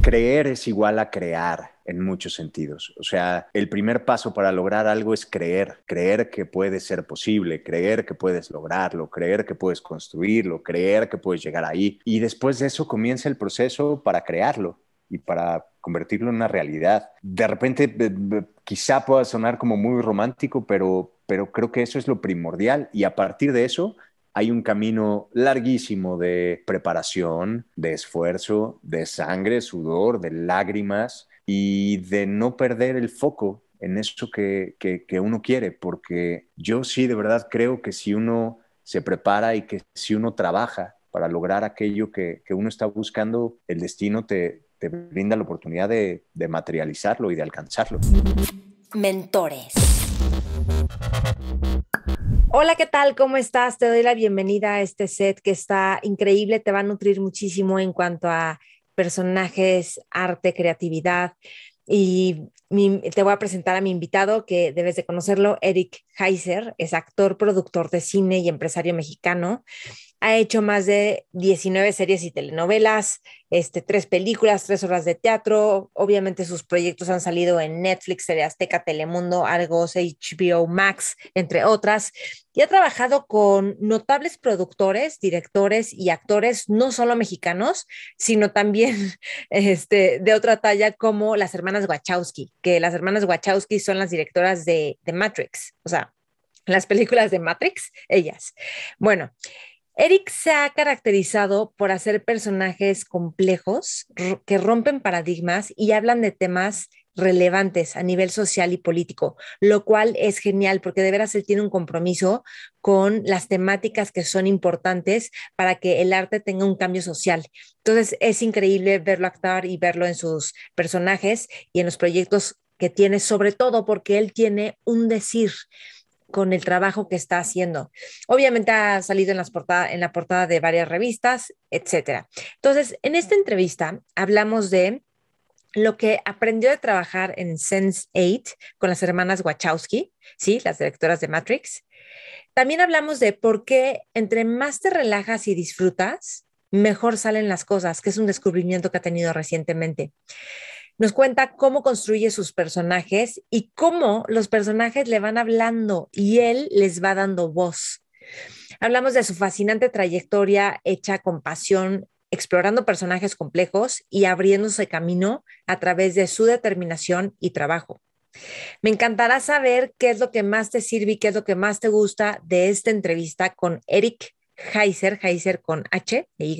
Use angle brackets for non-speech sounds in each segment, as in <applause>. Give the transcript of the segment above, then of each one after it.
Creer es igual a crear en muchos sentidos. O sea, el primer paso para lograr algo es creer, creer que puede ser posible, creer que puedes lograrlo, creer que puedes construirlo, creer que puedes llegar ahí. Y después de eso comienza el proceso para crearlo y para convertirlo en una realidad. De repente eh, eh, quizá pueda sonar como muy romántico, pero, pero creo que eso es lo primordial y a partir de eso hay un camino larguísimo de preparación, de esfuerzo, de sangre, sudor, de lágrimas y de no perder el foco en eso que, uno quiere, porque yo sí de verdad creo que si uno se prepara y que si uno trabaja para lograr aquello que, uno está buscando, el destino te, brinda la oportunidad de, de, materializarlo y de alcanzarlo. Mentores. Hola, ¿qué tal? ¿Cómo estás? Te doy la bienvenida a este set que está increíble, te va a nutrir muchísimo en cuanto a personajes, arte, creatividad. Y te voy a presentar a mi invitado que debes de conocerlo, Eric Heiser, es actor, productor de cine y empresario mexicano ha hecho más de 19 series y telenovelas, este, tres películas, tres horas de teatro. Obviamente sus proyectos han salido en Netflix, TV Azteca, Telemundo, Argos, HBO Max, entre otras. Y ha trabajado con notables productores, directores y actores, no solo mexicanos, sino también <laughs> este, de otra talla como las hermanas Wachowski, que las hermanas Wachowski son las directoras de, de Matrix, o sea, las películas de Matrix, ellas. Bueno. Eric se ha caracterizado por hacer personajes complejos que rompen paradigmas y hablan de temas relevantes a nivel social y político, lo cual es genial porque de veras él tiene un compromiso con las temáticas que son importantes para que el arte tenga un cambio social. Entonces es increíble verlo actuar y verlo en sus personajes y en los proyectos que tiene, sobre todo porque él tiene un decir con el trabajo que está haciendo. Obviamente ha salido en, las en la portada de varias revistas, etcétera. Entonces, en esta entrevista hablamos de lo que aprendió de trabajar en Sense8 con las hermanas Wachowski, ¿sí? las directoras de Matrix. También hablamos de por qué entre más te relajas y disfrutas, mejor salen las cosas, que es un descubrimiento que ha tenido recientemente. Nos cuenta cómo construye sus personajes y cómo los personajes le van hablando y él les va dando voz. Hablamos de su fascinante trayectoria hecha con pasión, explorando personajes complejos y abriéndose camino a través de su determinación y trabajo. Me encantará saber qué es lo que más te sirve y qué es lo que más te gusta de esta entrevista con Eric Heiser, Heiser con H, Y,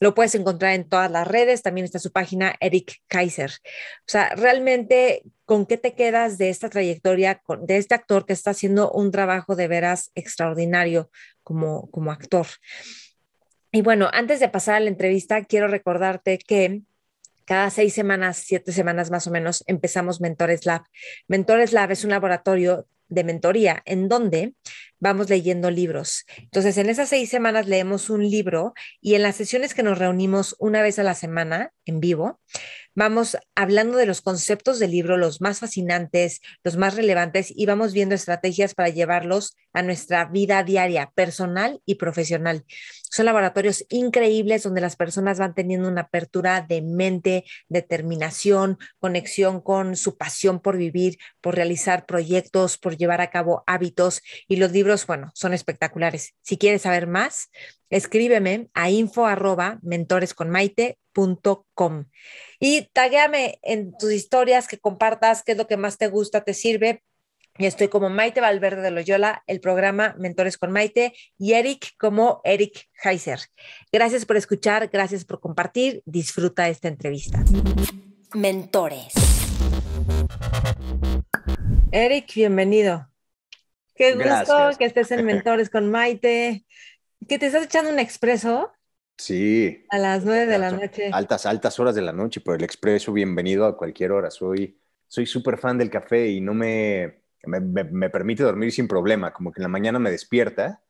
lo puedes encontrar en todas las redes, también está su página Eric Kaiser. O sea, realmente, ¿con qué te quedas de esta trayectoria, de este actor que está haciendo un trabajo de veras extraordinario como, como actor? Y bueno, antes de pasar a la entrevista, quiero recordarte que cada seis semanas, siete semanas más o menos, empezamos Mentores Lab. Mentores Lab es un laboratorio de mentoría en donde vamos leyendo libros. Entonces, en esas seis semanas leemos un libro y en las sesiones que nos reunimos una vez a la semana en vivo, vamos hablando de los conceptos del libro, los más fascinantes, los más relevantes y vamos viendo estrategias para llevarlos a nuestra vida diaria, personal y profesional. Son laboratorios increíbles donde las personas van teniendo una apertura de mente, determinación, conexión con su pasión por vivir, por realizar proyectos, por llevar a cabo hábitos y los libros bueno, son espectaculares. Si quieres saber más, escríbeme a info arroba mentoresconmaite.com y taguéame en tus historias que compartas qué es lo que más te gusta, te sirve. Y estoy como Maite Valverde de Loyola, el programa Mentores con Maite, y Eric como Eric Heiser. Gracias por escuchar, gracias por compartir. Disfruta esta entrevista. Mentores. Eric, bienvenido. Qué gusto que estés en <laughs> Mentores con Maite. Que te estás echando un expreso. Sí. A las nueve de la noche. Altas, altas horas de la noche, por el expreso, bienvenido a cualquier hora. Soy soy súper fan del café y no me me, permite dormir sin problema. Como que en la mañana me despierta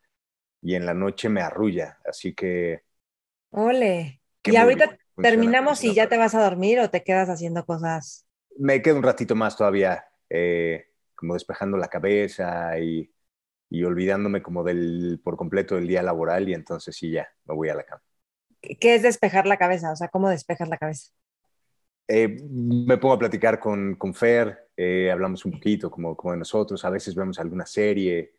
y en la noche me arrulla. Así que. Ole. Y ahorita terminamos y ya te vas a dormir o te quedas haciendo cosas. Me quedo un ratito más todavía. Eh, como despejando la cabeza y, olvidándome como del, por completo del día laboral y entonces sí, ya, me voy a la cama. ¿Qué es despejar la cabeza? O sea, ¿cómo despejas la cabeza? Eh, me pongo a platicar con, con Fer, eh, hablamos un poquito como, como de nosotros, a veces vemos alguna serie,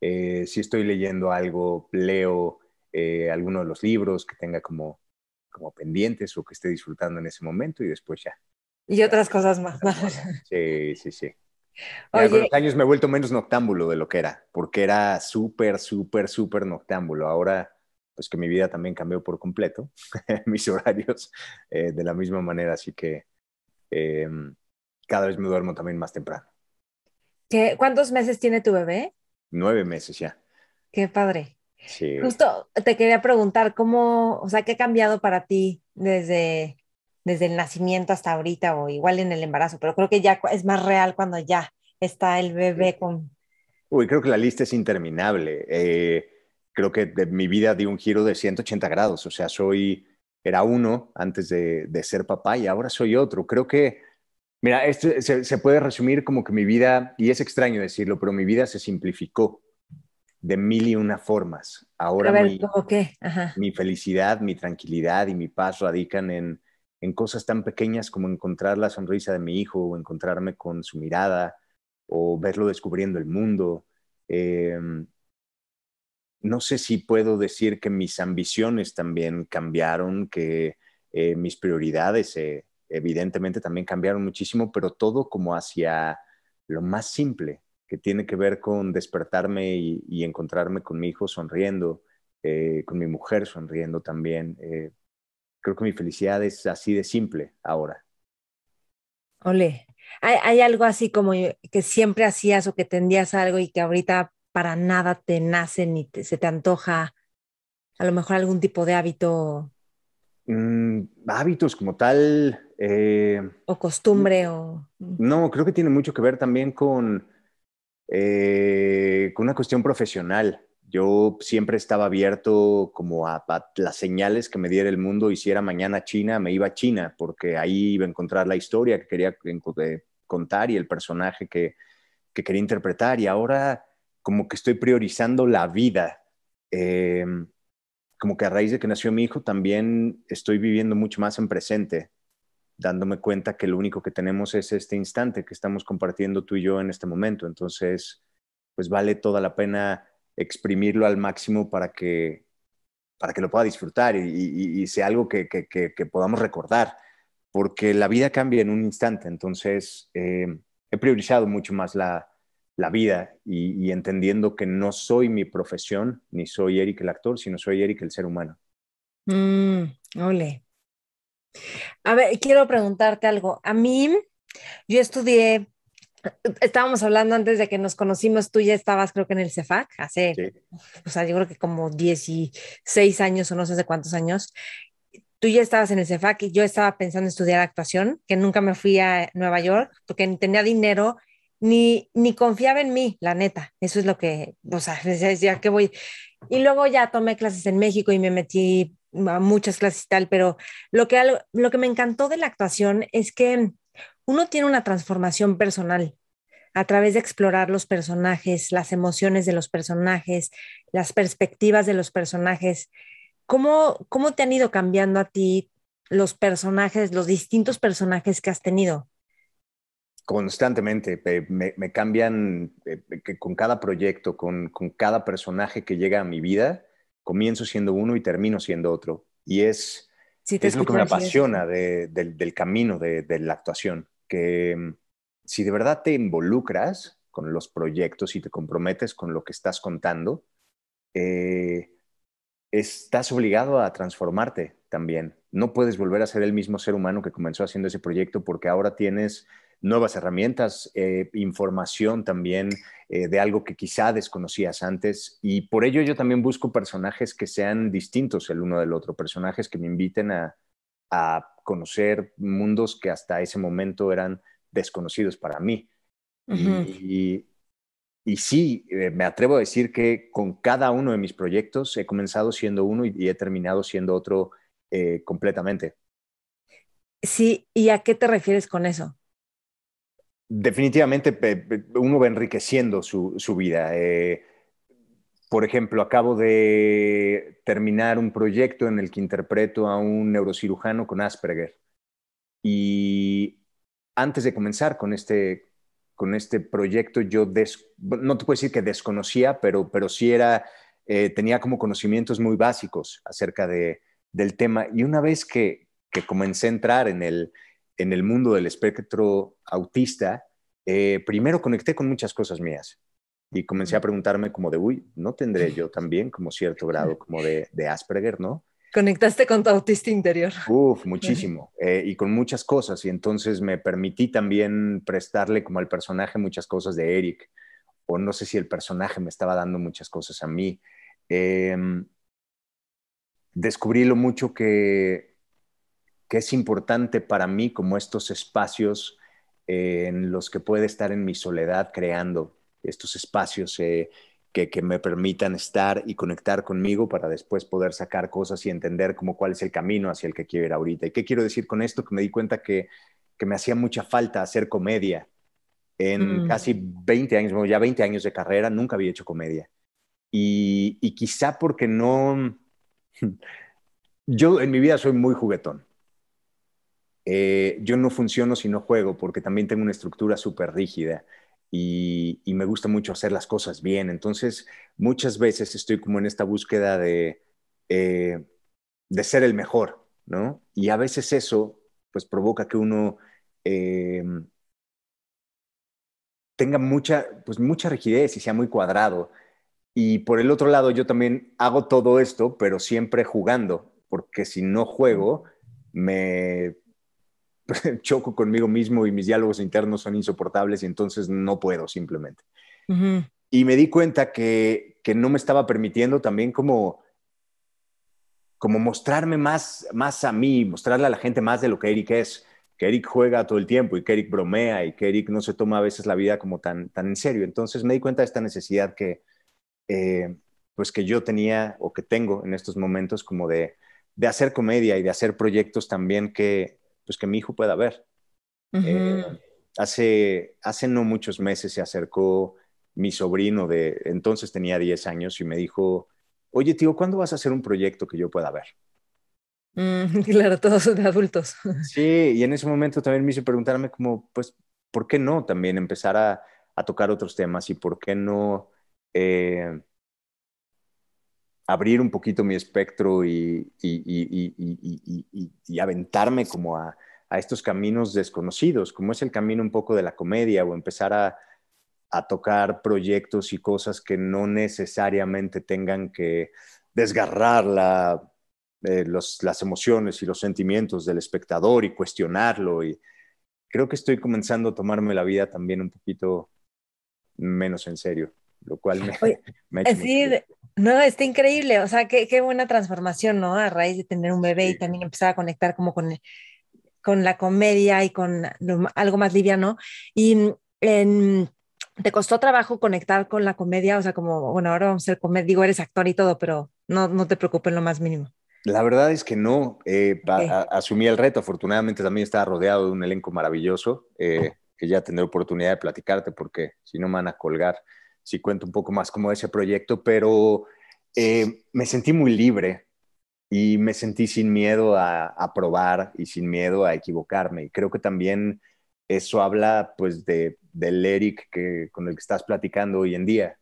eh, si estoy leyendo algo, leo alguno de los libros que tenga como, como pendientes o que esté disfrutando en ese momento y después ya. Y otras cosas más. Sí, sí, sí. Oye, los años me he vuelto menos noctámbulo de lo que era, porque era súper, súper, súper noctámbulo. Ahora, pues que mi vida también cambió por completo, <laughs> mis horarios eh, de la misma manera, así que em, cada vez me duermo también más temprano. ¿Qué, ¿Cuántos meses tiene tu bebé? Nueve meses ya. Qué padre. Sí. Justo te quería preguntar, ¿cómo, o sea, qué ha cambiado para ti desde desde el nacimiento hasta ahorita o igual en el embarazo, pero creo que ya es más real cuando ya está el bebé con... Uy, creo que la lista es interminable. Eh, creo que de mi vida dio un giro de 180 grados, o sea, soy, era uno antes de, de ser papá y ahora soy otro. Creo que, mira, esto se, se puede resumir como que mi vida, y es extraño decirlo, pero mi vida se simplificó de mil y una formas. Ahora ver, mi, felicidad, mi tranquilidad y mi paz radican en en cosas tan pequeñas como encontrar la sonrisa de mi hijo, o encontrarme con su mirada, o verlo descubriendo el mundo. Em, no sé si puedo decir que mis ambiciones también cambiaron, que eh, mis prioridades eh, evidentemente también cambiaron muchísimo, pero todo como hacia lo más simple, que tiene que ver con despertarme y, encontrarme con mi hijo sonriendo, eh, con mi mujer sonriendo también creo que mi felicidad es así de simple ahora. Ole, ¿Hay, algo así como que siempre hacías o que tendías algo y que ahorita para nada te nace ni se te antoja? A lo mejor algún tipo de hábito. Mm, hábitos como tal. Eh, o costumbre o... Mm. No, creo que tiene mucho que ver también con, eh, con una cuestión profesional yo siempre estaba abierto como a, las señales que me diera el mundo y si era mañana China, me iba a China, porque ahí iba a encontrar la historia que quería contar y el personaje que, quería interpretar. Y ahora como que estoy priorizando la vida. Em, como que a raíz de que nació mi hijo, también estoy viviendo mucho más en presente, dándome cuenta que lo único que tenemos es este instante que estamos compartiendo tú y yo en este momento. Entonces, pues vale toda la pena exprimirlo al máximo para que, para que lo pueda disfrutar y, sea algo que, podamos recordar, porque la vida cambia en un instante, entonces eh, he priorizado mucho más la, vida y, entendiendo que no soy mi profesión, ni soy Eric el actor, sino soy Eric el ser humano. Mm, ole. A ver, quiero preguntarte algo. A mí, yo estudié estábamos hablando antes de que nos conocimos, tú ya estabas creo que en el CEFAC, hace, o sea, yo creo que como 16 años o no sé de cuántos años, tú ya estabas en el CEFAC y yo estaba pensando en estudiar actuación, que nunca me fui a Nueva York porque ni tenía dinero, ni, ni confiaba en mí, la neta, eso es lo que, o sea, <laughs> decía que voy. Y luego ya tomé clases en México y me metí a muchas clases y tal, pero lo que, lo que me encantó de la actuación es que uno tiene una transformación personal a través de explorar los personajes, las emociones de los personajes, las perspectivas de los personajes. ¿Cómo, te han ido cambiando a ti los personajes, los distintos personajes que has tenido? Constantemente, me, cambian con cada proyecto, con, cada personaje que llega a mi vida, comienzo siendo uno y termino siendo otro. Y es, lo que me apasiona del, camino de la actuación que mm, si de verdad te involucras con los proyectos y te comprometes con lo que estás contando, eh, estás obligado a transformarte también. No puedes volver a ser el mismo ser humano que comenzó haciendo ese proyecto porque ahora tienes nuevas herramientas, eh, información también eh, de algo que quizá desconocías antes. Y por ello yo también busco personajes que sean distintos el uno del otro, personajes que me inviten a, a conocer mundos que hasta ese momento eran desconocidos para mí. y, y, sí, eh, me atrevo a decir que con cada uno de mis proyectos he comenzado siendo uno y, he terminado siendo otro eh, completamente. Sí, ¿y a qué te refieres con eso? Definitivamente uno va enriqueciendo su, vida. Eh, por ejemplo, acabo de terminar un proyecto en el que interpreto a un neurocirujano con Asperger. Y antes de comenzar con este, con este proyecto, yo no te puedo decir que desconocía, pero, pero sí era, eh, tenía como conocimientos muy básicos acerca de, del tema. Y una vez que, que comencé a entrar en el, en el mundo del espectro autista, eh, primero conecté con muchas cosas mías y comencé a preguntarme como de, uy, ¿no tendré yo <laughs> también como cierto grado como de, Asperger, no? Conectaste con tu autista interior. Uf, <laughs> muchísimo. Eh, y con muchas cosas. Y entonces me permití también prestarle como al personaje muchas cosas de Eric. O no sé si el personaje me estaba dando muchas cosas a mí. Em, descubrí lo mucho que, que es importante para mí como estos espacios en los que puede estar en mi soledad creando estos espacios eh, que, me permitan estar y conectar conmigo para después poder sacar cosas y entender como cuál es el camino hacia el que quiero ir ahorita. ¿Y qué quiero decir con esto? Que me di cuenta que, me hacía mucha falta hacer comedia. En mm. casi 20 años, ya 20 años de carrera, nunca había hecho comedia. Y, quizá porque no... <laughs> Yo en mi vida soy muy juguetón. Eh, yo no funciono si no juego, porque también tengo una estructura súper rígida y, me gusta mucho hacer las cosas bien. Entonces, muchas veces estoy como en esta búsqueda de, eh, de ser el mejor, ¿no? Y a veces eso, pues, provoca que uno eh, tenga mucha, pues, mucha rigidez y sea muy cuadrado. Y por el otro lado, yo también hago todo esto, pero siempre jugando, porque si no juego, me <laughs> choco conmigo mismo y mis diálogos internos son insoportables y entonces no puedo simplemente. Y me di cuenta que, que, no me estaba permitiendo también como, como mostrarme más, más a mí, mostrarle a la gente más de lo que Eric es, que Eric juega todo el tiempo y que Eric bromea y que Eric no se toma a veces la vida como tan, tan en serio. Entonces me di cuenta de esta necesidad que, eh, pues que yo tenía o que tengo en estos momentos como de, de hacer comedia y de hacer proyectos también que, pues que mi hijo pueda ver. Eh, hace, hace no muchos meses se acercó mi sobrino de entonces tenía 10 años y me dijo, oye tío, ¿cuándo vas a hacer un proyecto que yo pueda ver? Mm, <laughs> claro, todos de adultos. <laughs> Sí, y en ese momento también me hizo preguntarme como, pues, ¿por qué no también empezar a, tocar otros temas y por qué no eh, abrir un poquito mi espectro y, aventarme como a, estos caminos desconocidos, como es el camino un poco de la comedia o empezar a, tocar proyectos y cosas que no necesariamente tengan que desgarrar la, eh, las emociones y los sentimientos del espectador y cuestionarlo. Y creo que estoy comenzando a tomarme la vida también un poquito menos en serio, lo cual me... <laughs> No, está increíble, o sea, qué, buena transformación, ¿no? A raíz de tener un bebé y también empezar a conectar como con, con la comedia y con algo más liviano. Y ¿te costó trabajo conectar con la comedia? O sea, como, bueno, ahora vamos a ser comedia, digo, eres actor y todo, pero no, no te preocupes en lo más mínimo. La verdad es que no, eh, asumí el reto, afortunadamente también estaba rodeado de un elenco maravilloso, eh, oh. que ya tendré oportunidad de platicarte porque si no me van a colgar si cuento un poco más como ese proyecto, pero eh, me sentí muy libre y me sentí sin miedo a, probar y sin miedo a equivocarme. Y creo que también eso habla pues de, del Eric que, con el que estás platicando hoy en día,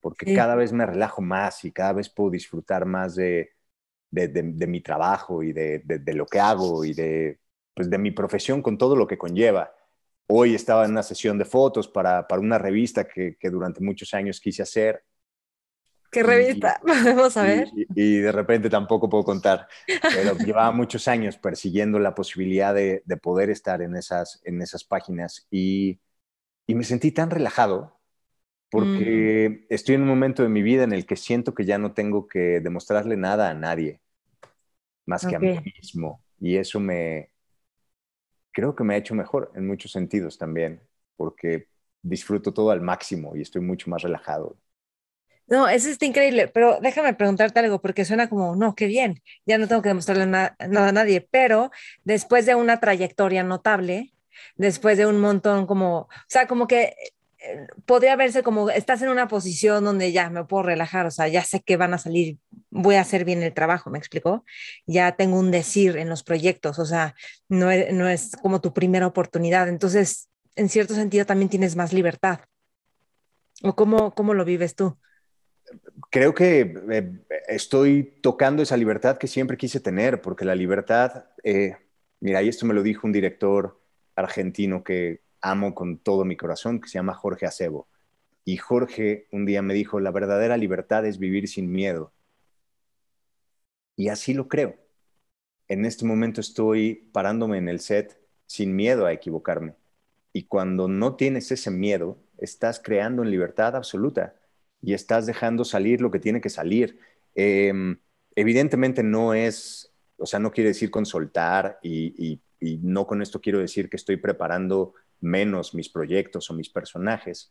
porque cada vez me relajo más y cada vez puedo disfrutar más de, de, mi trabajo y de, lo que hago y de, pues, de mi profesión con todo lo que conlleva. Hoy estaba en una sesión de fotos para, para una revista que, durante muchos años quise hacer. ¿Qué revista? Vamos a ver. Y, de repente tampoco puedo contar, pero <laughs> llevaba muchos años persiguiendo la posibilidad de, poder estar en esas, en esas páginas y, y me sentí tan relajado porque mm. estoy en un momento de mi vida en el que siento que ya no tengo que demostrarle nada a nadie más que a mí mismo y eso me, creo que me ha hecho mejor en muchos sentidos también, porque disfruto todo al máximo y estoy mucho más relajado. No, eso está increíble, pero déjame preguntarte algo, porque suena como, no, qué bien, ya no tengo que demostrarle nada a nadie, pero después de una trayectoria notable, después de un montón como, o sea, como que eh, podría verse como estás en una posición donde ya me puedo relajar, o sea, ya sé que van a salir, voy a hacer bien el trabajo, ¿me explicó? Ya tengo un decir en los proyectos, o sea, no e, es, como tu primera oportunidad, entonces, en cierto sentido, también tienes más libertad. ¿O cómo, cómo lo vives tú? Creo que eh, estoy tocando esa libertad que siempre quise tener, porque la libertad, eh, mira, y esto me lo dijo un director argentino que, amo con todo mi corazón, que se llama Jorge Acebo. Y Jorge un día me dijo, la verdadera libertad es vivir sin miedo. Y así lo creo. En este momento estoy parándome en el set sin miedo a equivocarme. Y cuando no tienes ese miedo, estás creando en libertad absoluta y estás dejando salir lo que tiene que salir. Em, evidentemente no es, o sea, no quiere decir consultar y no con esto quiero decir que estoy preparando menos mis proyectos o mis personajes,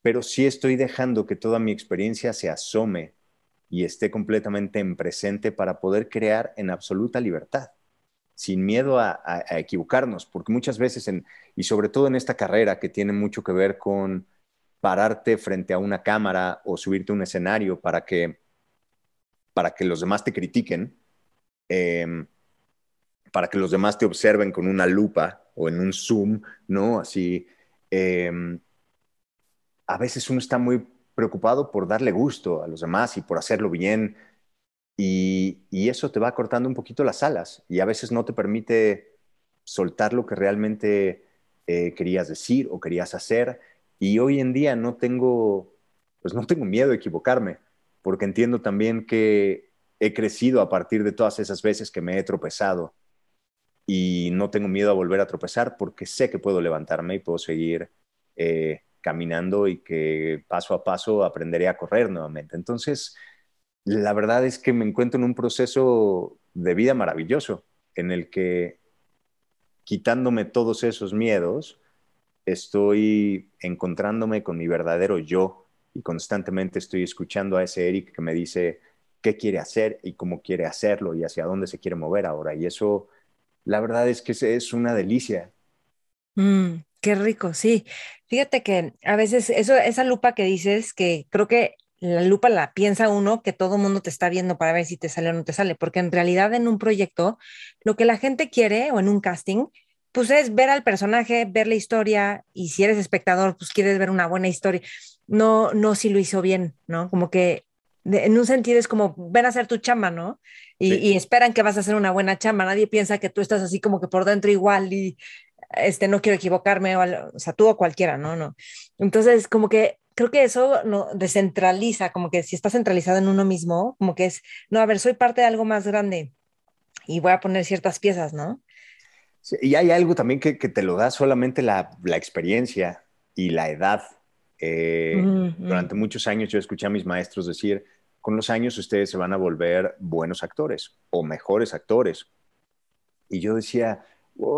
pero sí estoy dejando que toda mi experiencia se asome y esté completamente en presente para poder crear en absoluta libertad, sin miedo a, equivocarnos, porque muchas veces, en, y sobre todo en esta carrera que tiene mucho que ver con pararte frente a una cámara o subirte a un escenario para que, para que los demás te critiquen, em, para que los demás te observen con una lupa o en un Zoom, ¿no? Así, em, a veces uno está muy preocupado por darle gusto a los demás y por hacerlo bien. Y, eso te va cortando un poquito las alas y a veces no te permite soltar lo que realmente eh, querías decir o querías hacer. Y hoy en día no tengo, pues no tengo miedo de equivocarme, porque entiendo también que he crecido a partir de todas esas veces que me he tropezado y no tengo miedo a volver a tropezar porque sé que puedo levantarme y puedo seguir eh, caminando y que paso a paso aprenderé a correr nuevamente. Entonces, la verdad es que me encuentro en un proceso de vida maravilloso en el que quitándome todos esos miedos, estoy encontrándome con mi verdadero yo y constantemente estoy escuchando a ese Eric que me dice qué quiere hacer y cómo quiere hacerlo y hacia dónde se quiere mover ahora. Y eso la verdad es que es una delicia. Mm, qué rico, sí. Fíjate que a veces esa lupa que dices, que creo que la lupa la piensa uno que todo el mundo te está viendo para ver si te sale o no te sale, porque en realidad en un proyecto lo que la gente quiere o en un casting, pues es ver al personaje, ver la historia y si eres espectador, pues quieres ver una buena historia. No, no si lo hizo bien, ¿no? Como que en un sentido es como, ven a ser tu chamba, ¿no? Y, esperan que vas a hacer una buena chama Nadie piensa que tú estás así como que por dentro igual y este, no quiero equivocarme, o, sea, tú o cualquiera, ¿no? no. Entonces, como que creo que eso no, descentraliza, como que si está centralizado en uno mismo, como que es, no, a ver, soy parte de algo más grande y voy a poner ciertas piezas, ¿no? y hay algo también que, que te lo da solamente la, la experiencia y la edad eh, durante muchos años yo escuché a mis maestros decir, con los años ustedes se van a volver buenos actores o mejores actores. Y yo decía,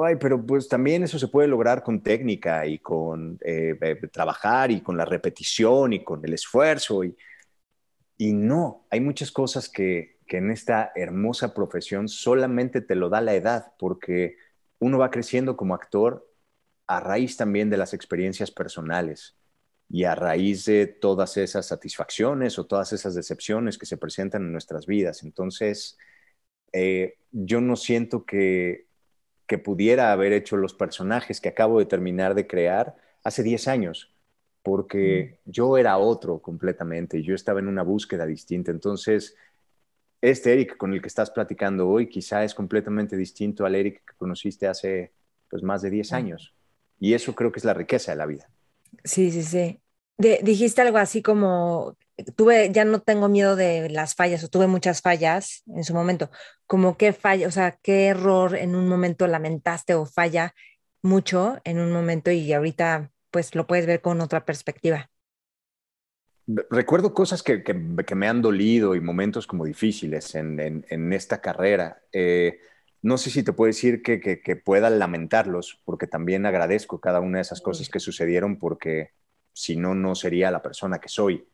Ay, pero pues también eso se puede lograr con técnica y con eh, eh, trabajar y con la repetición y con el esfuerzo. Y, no, hay muchas cosas que, en esta hermosa profesión solamente te lo da la edad, porque uno va creciendo como actor a raíz también de las experiencias personales. Y a raíz de todas esas satisfacciones o todas esas decepciones que se presentan en nuestras vidas. Entonces, eh, yo no siento que, pudiera haber hecho los personajes que acabo de terminar de crear hace 10 años, porque mm. yo era otro completamente y yo estaba en una búsqueda distinta. Entonces, este Eric con el que estás platicando hoy quizá es completamente distinto al Eric que conociste hace pues, más de 10 años. Y eso creo que es la riqueza de la vida. Sí, sí, sí. dijiste algo así como, tuve, ya no tengo miedo de las fallas o tuve muchas fallas en su momento. Como qué falla, o sea, qué error en un momento lamentaste o falla mucho en un momento y ahorita pues lo puedes ver con otra perspectiva. Recuerdo cosas que, me han dolido y momentos como difíciles en, esta carrera. Eh, no sé si te puedo decir que, que, lamentarlos, porque también agradezco cada una de esas cosas que sucedieron, porque si no, no sería la persona que soy.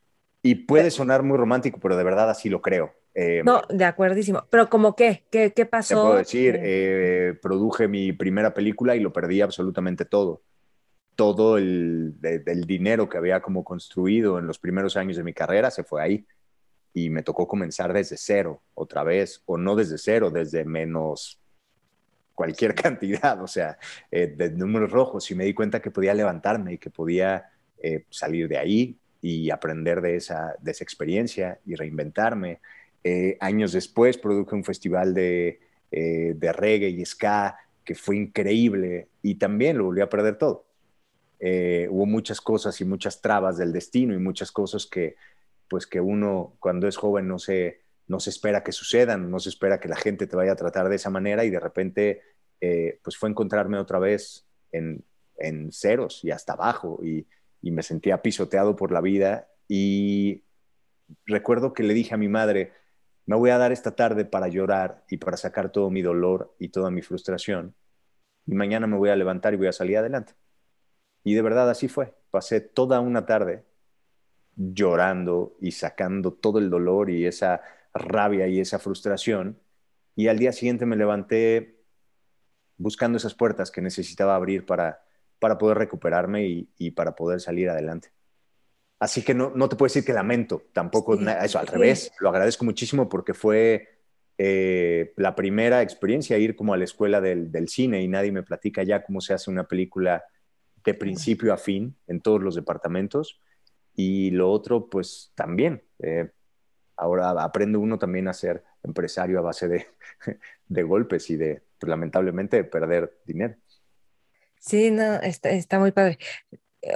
Y puede sonar muy romántico, pero de verdad así lo creo. Eh, no, de acuerdísimo. Pero como qué? qué, pasó? Te puedo decir, eh, produje mi primera película y lo perdí absolutamente todo. Todo el, el, dinero que había como construido en los primeros años de mi carrera se fue ahí y me tocó comenzar desde cero otra vez, o no desde cero, desde menos cualquier <laughs> cantidad, o sea, eh, de números rojos, y me di cuenta que podía levantarme y que podía eh, salir de ahí y aprender de esa, de esa experiencia y reinventarme. Eh, años después produje un festival de, de reggae y ska que fue increíble y también lo volví a perder todo. hubo muchas cosas y muchas trabas del destino y muchas cosas que, pues que uno cuando es joven no se, no se espera que sucedan, no se espera que la gente te vaya a tratar de esa manera y de repente eh, pues fue encontrarme otra vez en, en ceros y hasta abajo y, y, me sentía pisoteado por la vida y recuerdo que le dije a mi madre, me voy a dar esta tarde para llorar y para sacar todo mi dolor y toda mi frustración y mañana me voy a levantar y voy a salir adelante. Y de verdad así fue. Pasé toda una tarde llorando y sacando todo el dolor y esa rabia y esa frustración. Y al día siguiente me levanté buscando esas puertas que necesitaba abrir para, poder recuperarme y, para poder salir adelante. Así que no, te puedo decir que lamento, tampoco eso, al revés, lo agradezco muchísimo porque fue eh, la primera experiencia, ir como a la escuela del, del, cine y nadie me platica ya cómo se hace una película de principio a fin en todos los departamentos. Y lo otro, pues también. Eh, ahora aprende uno también a ser empresario a base de, <laughs> golpes y de, pues, lamentablemente, perder dinero. Sí, no, está, muy padre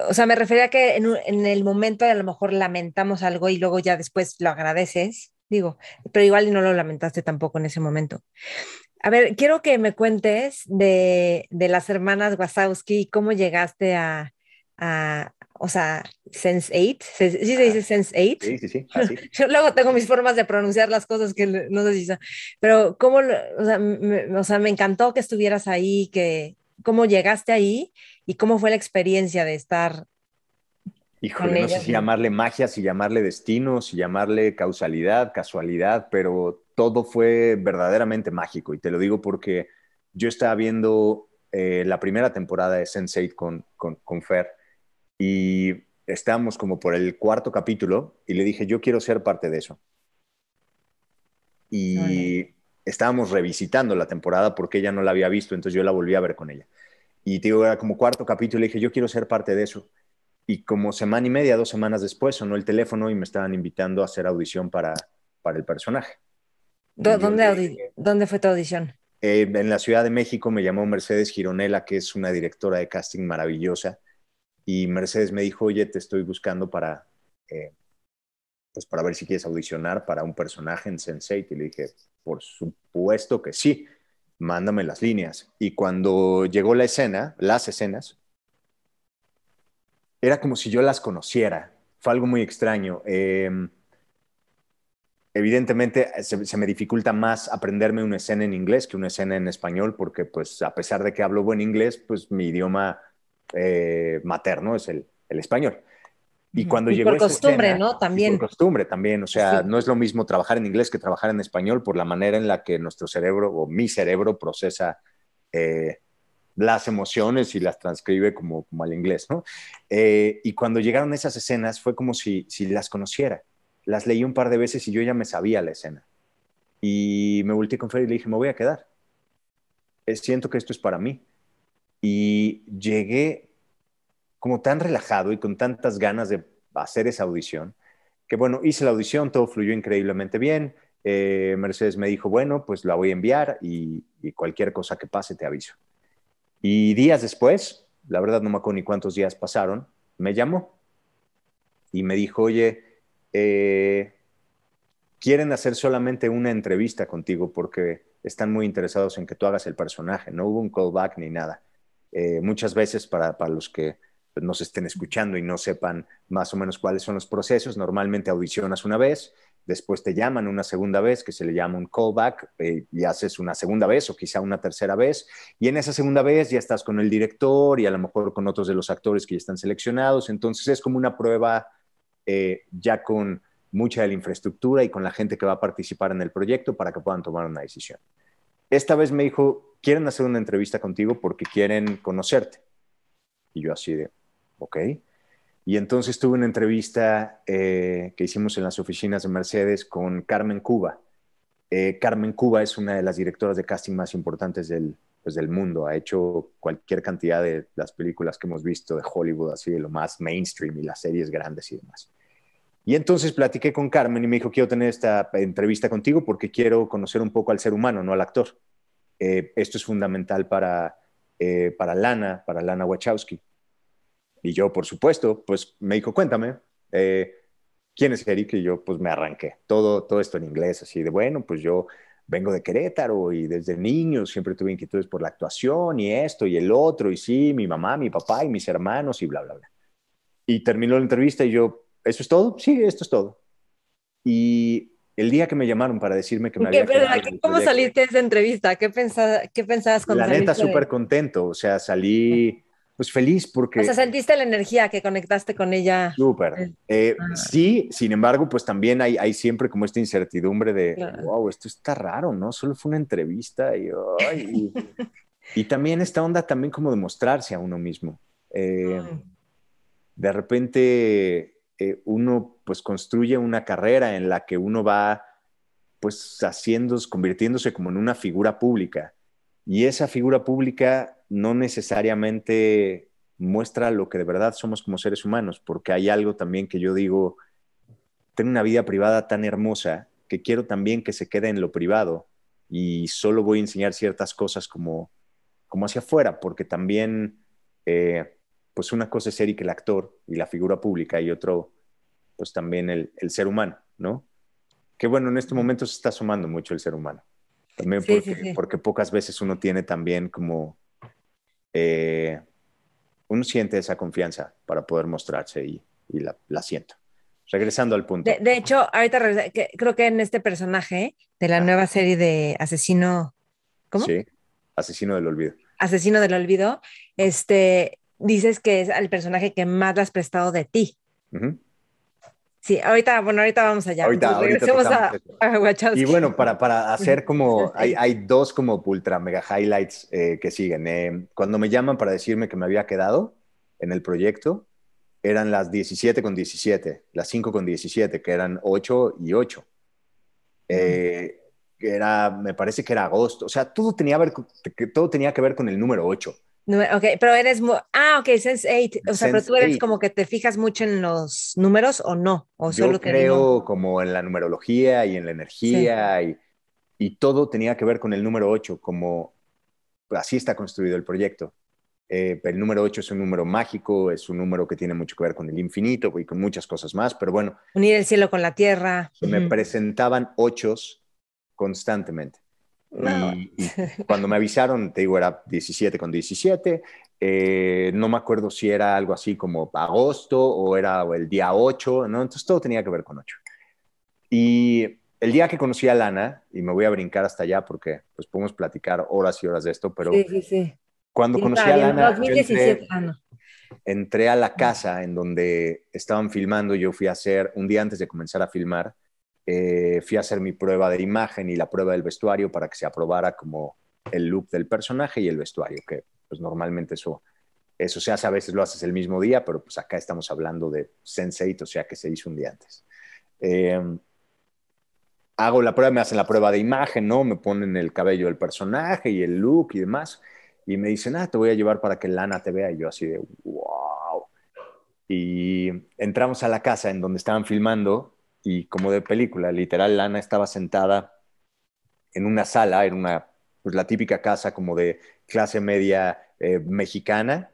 o sea, me refería a que en, el momento a lo mejor lamentamos algo y luego ya después lo agradeces, digo, pero igual no lo lamentaste tampoco en ese momento. A ver, quiero que me cuentes de, las hermanas Wasowski, cómo llegaste a, o sea, Sense8, sí se dice Sense8. Sí, sí, sí. <laughs> Yo luego tengo mis formas de pronunciar las cosas que no sé si, pero cómo, o sea, me, encantó que estuvieras ahí, que cómo llegaste ahí y cómo fue la experiencia de estar. Híjole, con no sé si llamarle magia, si llamarle destino, si llamarle causalidad, casualidad, pero todo fue verdaderamente mágico y te lo digo porque yo estaba viendo eh, la primera temporada de Sense8 con, con, con Fer y estábamos como por el cuarto capítulo y le dije, yo quiero ser parte de eso. Y estábamos revisitando la temporada porque ella no la había visto, entonces yo la volví a ver con ella. Y digo, era como cuarto capítulo y le dije, yo quiero ser parte de eso. Y como semana y media, dos semanas después, sonó el teléfono y me estaban invitando a hacer audición para, para el personaje. ¿Dónde, ¿Dónde fue tu audición? Eh, en la Ciudad de México me llamó Mercedes Gironela, que es una directora de casting maravillosa y Mercedes me dijo, oye, te estoy buscando para, eh, pues, para ver si quieres audicionar para un personaje en Sense8. Y le dije, por supuesto que sí, mándame las líneas. Y cuando llegó la escena, las escenas, era como si yo las conociera. Fue algo muy extraño. Em, evidentemente eh, se, me dificulta más aprenderme una escena en inglés que una escena en español, porque pues a pesar de que hablo buen inglés, pues mi idioma eh, materno es el, el español. Y cuando llegó por costumbre, ¿no? También. Por costumbre también, o sea, no es lo mismo trabajar en inglés que trabajar en español por la manera en la que nuestro cerebro o mi cerebro procesa eh, las emociones y las transcribe como, como al inglés, ¿no? Eh, y cuando llegaron esas escenas fue como si, si las conociera. Las leí un par de veces y yo ya me sabía la escena. Y me volteé con Fer y le dije, me voy a quedar. Eh, siento que esto es para mí y llegué como tan relajado y con tantas ganas de hacer esa audición, que bueno, hice la audición, todo fluyó increíblemente bien. Eh, Mercedes me dijo, bueno, pues la voy a enviar y, cualquier cosa que pase te aviso. Y días después, la verdad no me acuerdo ni cuántos días pasaron, me llamó y me dijo, oye, eh, quieren hacer solamente una entrevista contigo porque están muy interesados en que tú hagas el personaje. No hubo un callback ni nada. Eh, muchas veces para, los que nos estén escuchando y no sepan más o menos cuáles son los procesos, normalmente audicionas una vez, después te llaman una segunda vez, que se le llama un callback, eh, y haces una segunda vez o quizá una tercera vez, y en esa segunda vez ya estás con el director y a lo mejor con otros de los actores que ya están seleccionados, entonces es como una prueba eh, ya con mucha de la infraestructura y con la gente que va a participar en el proyecto para que puedan tomar una decisión esta vez me dijo, quieren hacer una entrevista contigo porque quieren conocerte. Y yo así de, ok. Y entonces tuve una entrevista eh, que hicimos en las oficinas de Mercedes con Carmen Cuba. Eh, Carmen Cuba es una de las directoras de casting más importantes del, pues, del mundo. Ha hecho cualquier cantidad de las películas que hemos visto de Hollywood, así de lo más mainstream y las series grandes y demás. Y entonces platiqué con Carmen y me dijo, quiero tener esta entrevista contigo porque quiero conocer un poco al ser humano, no al actor. Eh, esto es fundamental para, eh, para Lana, para Lana Wachowski. Y yo, por supuesto, pues me dijo, cuéntame, eh, ¿quién es Eric? Y yo, pues me arranqué. Todo, todo esto en inglés, así de, bueno, pues yo vengo de Querétaro y desde niño siempre tuve inquietudes por la actuación y esto y el otro, y sí, mi mamá, mi papá y mis hermanos y bla, bla, bla. Y terminó la entrevista y yo, ¿Eso es todo? Sí, esto es todo. Y el día que me llamaron para decirme que me había quedado ¿Cómo saliste de esa entrevista? ¿Qué, pensaba, qué pensabas cuando La neta, súper contento. O sea, salí pues feliz porque... O sea, sentiste la energía que conectaste con ella. Súper. Eh, eh, ah. Sí, sin embargo, pues también hay, hay siempre como esta incertidumbre de, wow, esto está raro, ¿no? Solo fue una entrevista y... <laughs> y, también esta onda también como de mostrarse a uno mismo. Eh, de repente eh, uno pues construye una carrera en la que uno va pues haciendo, convirtiéndose como en una figura pública. Y esa figura pública no necesariamente muestra lo que de verdad somos como seres humanos, porque hay algo también que yo digo, tengo una vida privada tan hermosa que quiero también que se quede en lo privado y solo voy a enseñar ciertas cosas como, como hacia afuera, porque también eh, pues una cosa es Eric el actor y la figura pública y otro, pues también el, ser humano, ¿no? Que bueno, en este momento se está sumando mucho el ser humano. También porque, pocas veces uno tiene también como, eh, uno siente esa confianza para poder mostrarse y, la, siento regresando al punto. De, hecho, ahorita creo que en este personaje de la nueva serie de Asesino, ¿cómo? Sí, Asesino del Olvido. Asesino del Olvido, este, dices que es el personaje que más le has prestado de ti. Sí, ahorita, bueno, ahorita vamos allá. Ahorita, a, Y bueno, para, para hacer <laughs> como, hay, hay, dos como ultra mega highlights eh, que siguen. Eh, cuando me llaman para decirme que me había quedado en el proyecto, eran las 17 con 17, las 5 con 17, que eran 8 y 8. Eh, era, me parece que era agosto, o sea, todo tenía, ver, todo tenía que ver con el número 8. Ok, pero eres. Ah, ok, Sense 8. O sea, pero tú eres como que te fijas mucho en los números o no. O Yo solo creo como en la numerología y en la energía y, y, todo tenía que ver con el número 8, como así está construido el proyecto. Eh, el número 8 es un número mágico, es un número que tiene mucho que ver con el infinito y con muchas cosas más, pero bueno. Unir el cielo con la tierra. me presentaban ochos constantemente. Y, <laughs> cuando me avisaron, te digo, era 17 con 17. Eh, no me acuerdo si era algo así como agosto o era el día 8, ¿no? Entonces todo tenía que ver con 8. Y el día que conocí a Lana, y me voy a brincar hasta allá porque pues podemos platicar horas y horas de esto, pero cuando conocí a Lana, entré, ah, entré, a la casa en donde estaban filmando, yo fui a hacer, un día antes de comenzar a filmar, eh, fui a hacer mi prueba de imagen y la prueba del vestuario para que se aprobara como el look del personaje y el vestuario, que pues normalmente eso, eso se hace, a veces lo haces el mismo día, pero pues acá estamos hablando de Sensei, o sea que se hizo un día antes. Em, hago la prueba, me hacen la prueba de imagen, ¿no? Me ponen el cabello del personaje y el look y demás, y me dicen, ah, te voy a llevar para que Lana te vea, y yo así de, wow. Y entramos a la casa en donde estaban filmando y como de película, literal, Lana estaba sentada en una sala, en una, pues, la típica casa como de clase media eh, mexicana,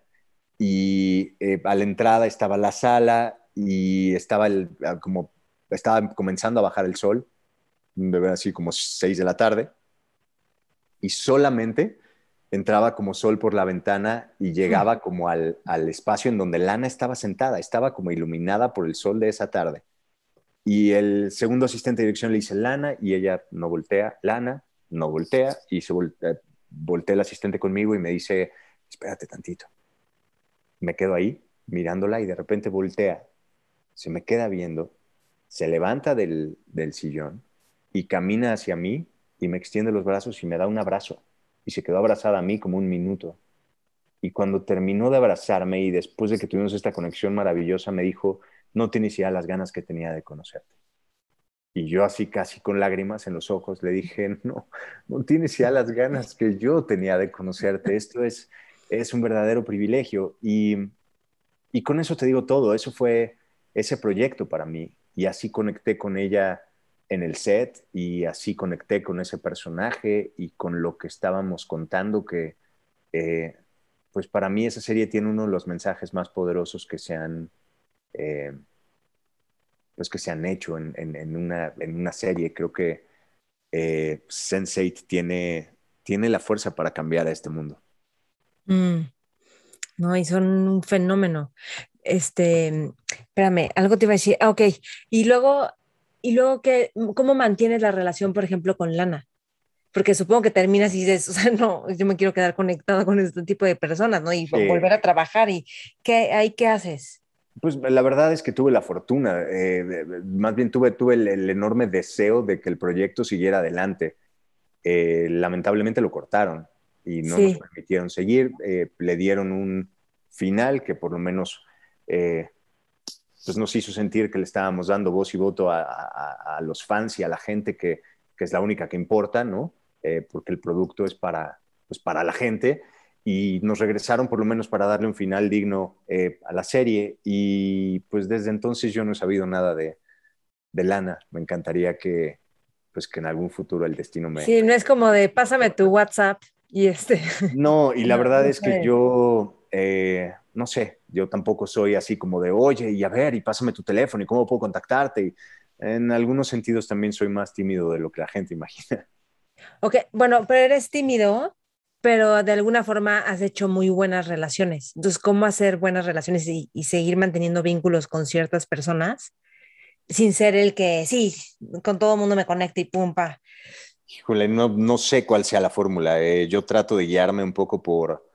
y eh, a la entrada estaba la sala y estaba el, ah, como, estaba comenzando a bajar el sol, ver así como seis de la tarde, y solamente entraba como sol por la ventana y llegaba hmm. como al, al espacio en donde Lana estaba sentada, estaba como iluminada por el sol de esa tarde. Y el segundo asistente de dirección le dice Lana y ella no voltea, Lana no voltea y se eh, voltea, el asistente conmigo y me dice, espérate tantito. Me quedo ahí mirándola y de repente voltea, se me queda viendo, se levanta del, del sillón y camina hacia mí y me extiende los brazos y me da un abrazo. Y se quedó abrazada a mí como un minuto. Y cuando terminó de abrazarme y después de que tuvimos esta conexión maravillosa, me dijo, no tienes ya las ganas que tenía de conocerte. Y yo así casi con lágrimas en los ojos le dije, <laughs> no, no tienes ya las ganas que yo tenía de conocerte. Esto es, es un verdadero privilegio. Y, y con eso te digo todo. Eso fue ese proyecto para mí. Y así conecté con ella en el set y así conecté con ese personaje y con lo que estábamos contando que, eh, pues para mí esa serie tiene uno de los mensajes más poderosos que se han eh, pues que se han hecho en, en, una, en una, serie. Creo que eh, Sense8 tiene, tiene la fuerza para cambiar a este mundo. Mm. No, y son un fenómeno. Este, espérame, algo te iba a decir. Ah, ok. Y luego, y luego que, ¿cómo mantienes la relación, por ejemplo, con Lana? Porque supongo que terminas y dices, <laughs> o sea, no, yo me quiero quedar conectada con este tipo de personas, ¿no? Y volver a trabajar. ¿Y qué hay? ¿Qué haces? Pues la verdad es que tuve la fortuna, eh, más bien tuve, tuve el, enorme deseo de que el proyecto siguiera adelante. Eh, lamentablemente lo cortaron y no nos permitieron seguir. Eh, le dieron un final que por lo menos pues, nos hizo sentir que le estábamos dando voz y voto a, los fans y a la gente que, es la única que importa, ¿no? porque el producto es para, pues, para la gente y nos regresaron por lo menos para darle un final digno eh, a la serie y pues desde entonces yo no he sabido nada de, Lana. Me encantaría que pues que en algún futuro el destino me... Sí, no es como de pásame tu WhatsApp y este... <laughs> No, y la verdad es que yo, eh, no sé, yo tampoco soy así como de, oye, y a ver, y pásame tu teléfono, y cómo puedo contactarte. en algunos sentidos también soy más tímido de lo que la gente imagina. Ok, bueno, pero eres tímido, pero de alguna forma has hecho muy buenas relaciones. Entonces, ¿cómo hacer buenas relaciones y, seguir manteniendo vínculos con ciertas personas sin ser el que, sí, con todo el mundo me conecta y pumpa? Híjole, no, no sé cuál sea la fórmula. Eh. yo trato de guiarme un poco por,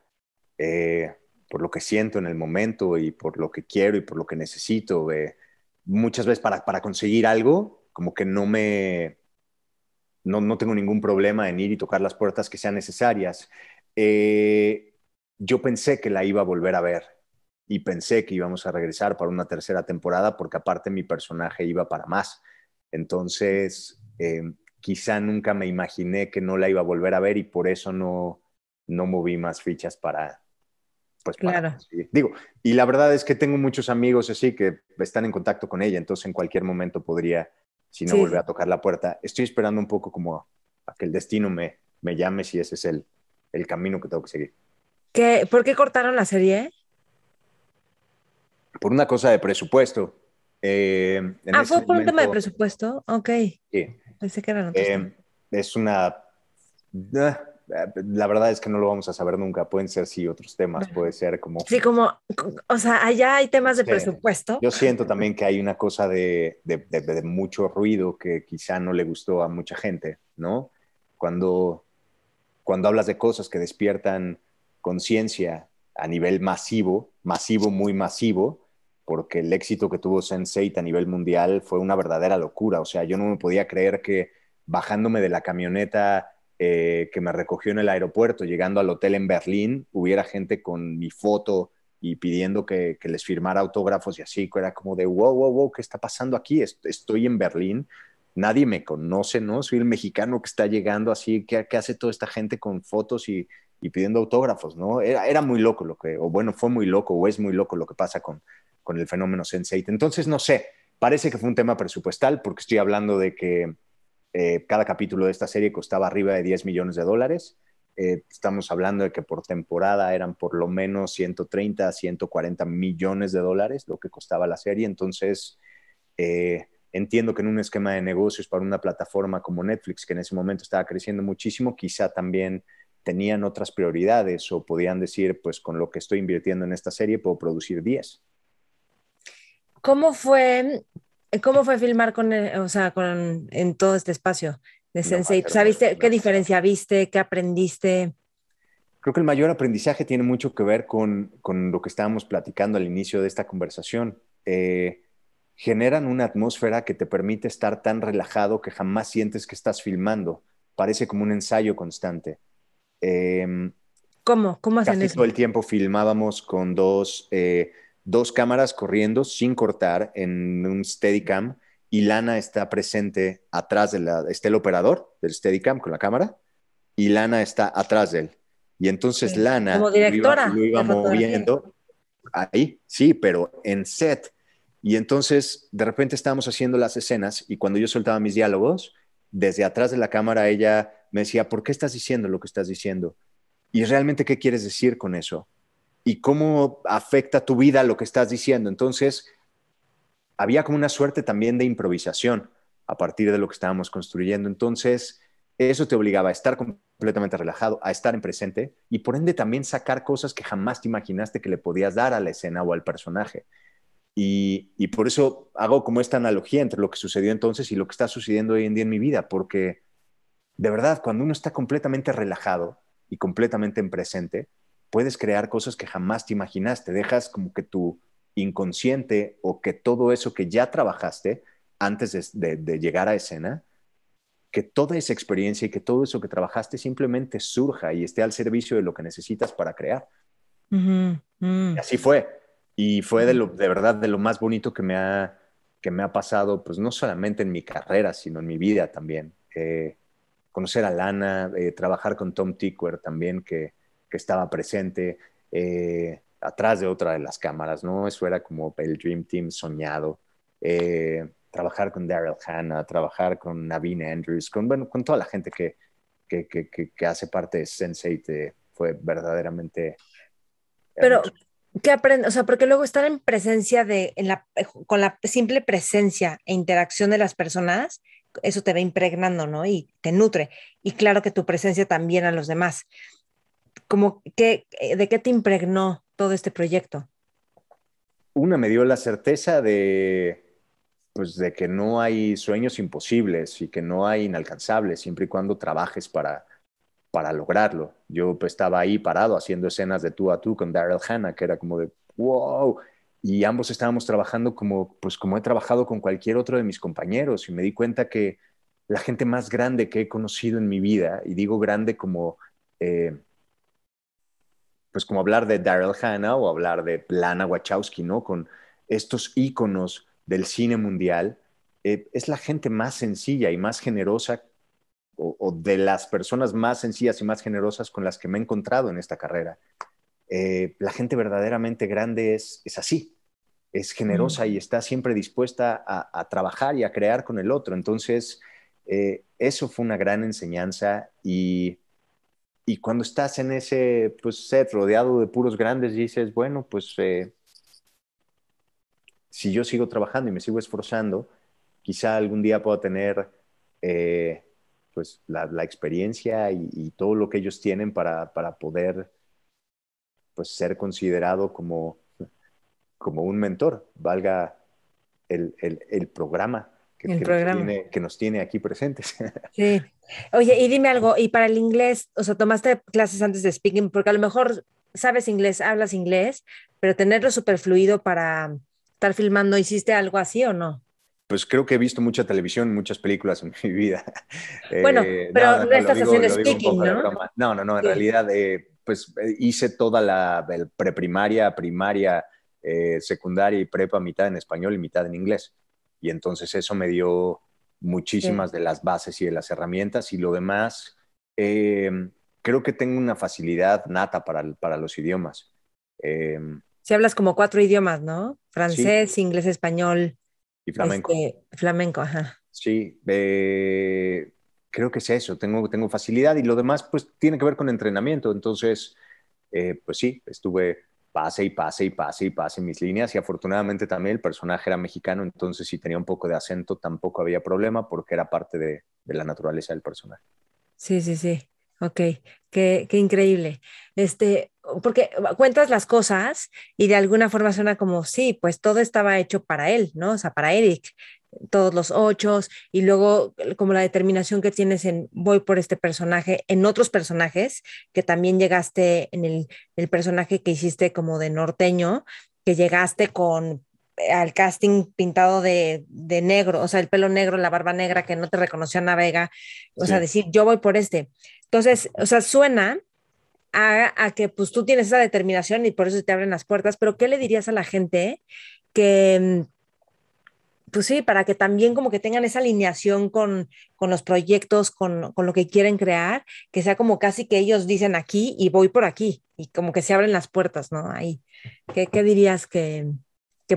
eh, por lo que siento en el momento y por lo que quiero y por lo que necesito. Eh. muchas veces para, para conseguir algo, como que no me no, tengo ningún problema en ir y tocar las puertas que sean necesarias. Eh, yo pensé que la iba a volver a ver y pensé que íbamos a regresar para una tercera temporada porque aparte mi personaje iba para más. Entonces, em, quizá nunca me imaginé que no la iba a volver a ver y por eso no, no moví más fichas para... Pues claro. Digo, y la verdad es que tengo muchos amigos así que están en contacto con ella, entonces en cualquier momento podría si no vuelve a tocar la puerta. Estoy esperando un poco como a que el destino me, me llame si ese es el, camino que tengo que seguir. ¿Por qué cortaron la serie? Por una cosa de presupuesto. Eh, ah, fue por un tema de presupuesto. Ok. Sí. que eh, Es una. Eh, la verdad es que no lo vamos a saber nunca. Pueden ser, sí, otros temas, puede ser como... Sí, como, o sea, allá hay temas de presupuesto. Yo siento también que hay una cosa de, de, mucho ruido que quizá no le gustó a mucha gente, ¿no? Cuando, cuando hablas de cosas que despiertan conciencia a nivel masivo, masivo, muy masivo, porque el éxito que tuvo Sense8 a nivel mundial fue una verdadera locura. O sea, yo no me podía creer que bajándome de la camioneta eh, que me recogió en el aeropuerto, llegando al hotel en Berlín, hubiera gente con mi foto y pidiendo que, les firmara autógrafos y así, que era como de, wow, wow, wow, ¿qué está pasando aquí? Estoy en Berlín, nadie me conoce, ¿no? Soy el mexicano que está llegando así, ¿qué, hace toda esta gente con fotos y, pidiendo autógrafos, ¿no? Era, era, muy loco lo que, o bueno, fue muy loco, o es muy loco lo que pasa con, con el fenómeno Sensei Entonces, no sé, parece que fue un tema presupuestal porque estoy hablando de que eh, cada capítulo de esta serie costaba arriba de 10 millones de dólares. Eh, estamos hablando de que por temporada eran por lo menos 130 a 140 millones de dólares lo que costaba la serie. Entonces, eh, entiendo que en un esquema de negocios para una plataforma como Netflix, que en ese momento estaba creciendo muchísimo, quizá también tenían otras prioridades o podían decir, pues con lo que estoy invirtiendo en esta serie puedo producir 10. ¿Cómo fue eh, ¿Cómo fue filmar con, eh, o sea, con, en todo este espacio de Sensei? ¿Sabiste qué diferencia viste? ¿Qué aprendiste? Creo que el mayor aprendizaje tiene mucho que ver con, con lo que estábamos platicando al inicio de esta conversación. Eh, generan una atmósfera que te permite estar tan relajado que jamás sientes que estás filmando. Parece como un ensayo constante. Em, ¿Cómo? ¿Cómo hacen casi eso? Todo el tiempo filmábamos con dos dos cámaras corriendo sin cortar en un Steadicam y Lana está presente atrás de la, está el operador del Steadicam con la cámara y Lana está atrás de él. Y entonces Lana como directora, iba, lo iba moviendo ahí, sí, pero en set. Y entonces de repente estábamos haciendo las escenas y cuando yo soltaba mis diálogos, desde atrás de la cámara ella me decía, ¿por qué estás diciendo lo que estás diciendo? ¿Y realmente qué quieres decir con eso? y cómo afecta tu vida lo que estás diciendo. Entonces, había como una suerte también de improvisación a partir de lo que estábamos construyendo. Entonces, eso te obligaba a estar completamente relajado, a estar en presente y por ende también sacar cosas que jamás te imaginaste que le podías dar a la escena o al personaje. Y, por eso hago como esta analogía entre lo que sucedió entonces y lo que está sucediendo hoy en día en mi vida, porque de verdad, cuando uno está completamente relajado y completamente en presente, puedes crear cosas que jamás te imaginaste. Dejas como que tu inconsciente o que todo eso que ya trabajaste antes de, llegar a escena, que toda esa experiencia y que todo eso que trabajaste simplemente surja y esté al servicio de lo que necesitas para crear. Mm. así fue. Y fue de, mm. lo, de verdad de lo más bonito que me, ha, que me ha pasado, pues no solamente en mi carrera, sino en mi vida también. Eh, conocer a Lana, eh, trabajar con Tom Tickwer también, que, que estaba presente eh, atrás de otra de las cámaras, ¿no? Eso era como el Dream Team soñado. Eh, trabajar con Daryl Hannah, trabajar con Naveen Andrews, con, bueno, con toda la gente que, que, que, hace parte de Sensei eh, fue verdaderamente... Pero, que aprendes? O sea, porque luego estar en presencia de, en la, con la simple presencia e interacción de las personas, eso te va impregnando, ¿no? Y te nutre. Y claro que tu presencia también a los demás. Eh, de qué te impregnó todo este proyecto? Una me dio la certeza de, pues, de que no hay sueños imposibles y que no hay inalcanzables, siempre y cuando trabajes para, para lograrlo. Yo pues, estaba ahí parado haciendo escenas de tú a tú con Daryl Hannah, que era como de, wow, y ambos estábamos trabajando como, pues, como he trabajado con cualquier otro de mis compañeros y me di cuenta que la gente más grande que he conocido en mi vida, y digo grande como... Eh, pues como hablar de Daryl Hannah o hablar de Lana Wachowski, ¿no? Con estos íconos del cine mundial, eh, es la gente más sencilla y más generosa o, de las personas más sencillas y más generosas con las que me he encontrado en esta carrera. Eh, la gente verdaderamente grande es, así, es generosa y mm. está siempre dispuesta a, trabajar y a crear con el otro. Entonces, eh, eso fue una gran enseñanza y y cuando estás en ese pues, set rodeado de puros grandes, dices, bueno, pues eh, si yo sigo trabajando y me sigo esforzando, quizá algún día pueda tener eh, pues, la, experiencia y, todo lo que ellos tienen para, poder pues, ser considerado como, como un mentor, valga el, el programa que, el programa. Nos tiene, que nos tiene aquí presentes. <laughs> Sí. Oye, y dime algo, y para el inglés, o sea, tomaste clases antes de speaking, porque a lo mejor sabes inglés, hablas inglés, pero tenerlo súper fluido para estar filmando, ¿hiciste algo así o no? Pues creo que he visto mucha televisión, muchas películas en <laughs> mi vida. Bueno, eh, pero no, estás haciendo speaking, ¿no? No, no, no, en realidad, eh, pues eh, hice toda la preprimaria, primaria, primaria secundaria y prepa, mitad en español y mitad en inglés. Y entonces eso me dio muchísimas de las bases y de las herramientas y lo demás, em, creo que tengo una facilidad nata para, los idiomas. Em, si hablas como cuatro idiomas, ¿no? Francés, inglés, español. Y flamenco. Este, flamenco, ajá. Sí, eh, creo que es eso, tengo, tengo facilidad y lo demás pues tiene que ver con entrenamiento. Entonces, eh, pues sí, estuve pase y pase y pase y pase mis líneas y afortunadamente también el personaje era mexicano, entonces si tenía un poco de acento tampoco había problema porque era parte de, la naturaleza del personaje. Sí, sí, sí. Ok, qué, increíble. Este, porque cuentas las cosas y de alguna forma suena como, sí, pues todo estaba hecho para él, ¿no? O sea, para Eric todos los ochos y luego como la determinación que tienes en voy por este personaje, en otros personajes, que también llegaste en el, personaje que hiciste como de norteño, que llegaste con eh, al casting pintado de, negro, o sea, el pelo negro, la barba negra, que no te reconoció a navega o sea, decir, yo voy por este. Entonces, o sea, suena a, a, que pues tú tienes esa determinación y por eso te abren las puertas, pero ¿qué le dirías a la gente que, mm, pues sí, para que también como que tengan esa alineación con, con los proyectos, con, con, lo que quieren crear, que sea como casi que ellos dicen aquí y voy por aquí, y como que se abren las puertas, ¿no? Ahí. ¿Qué, dirías que,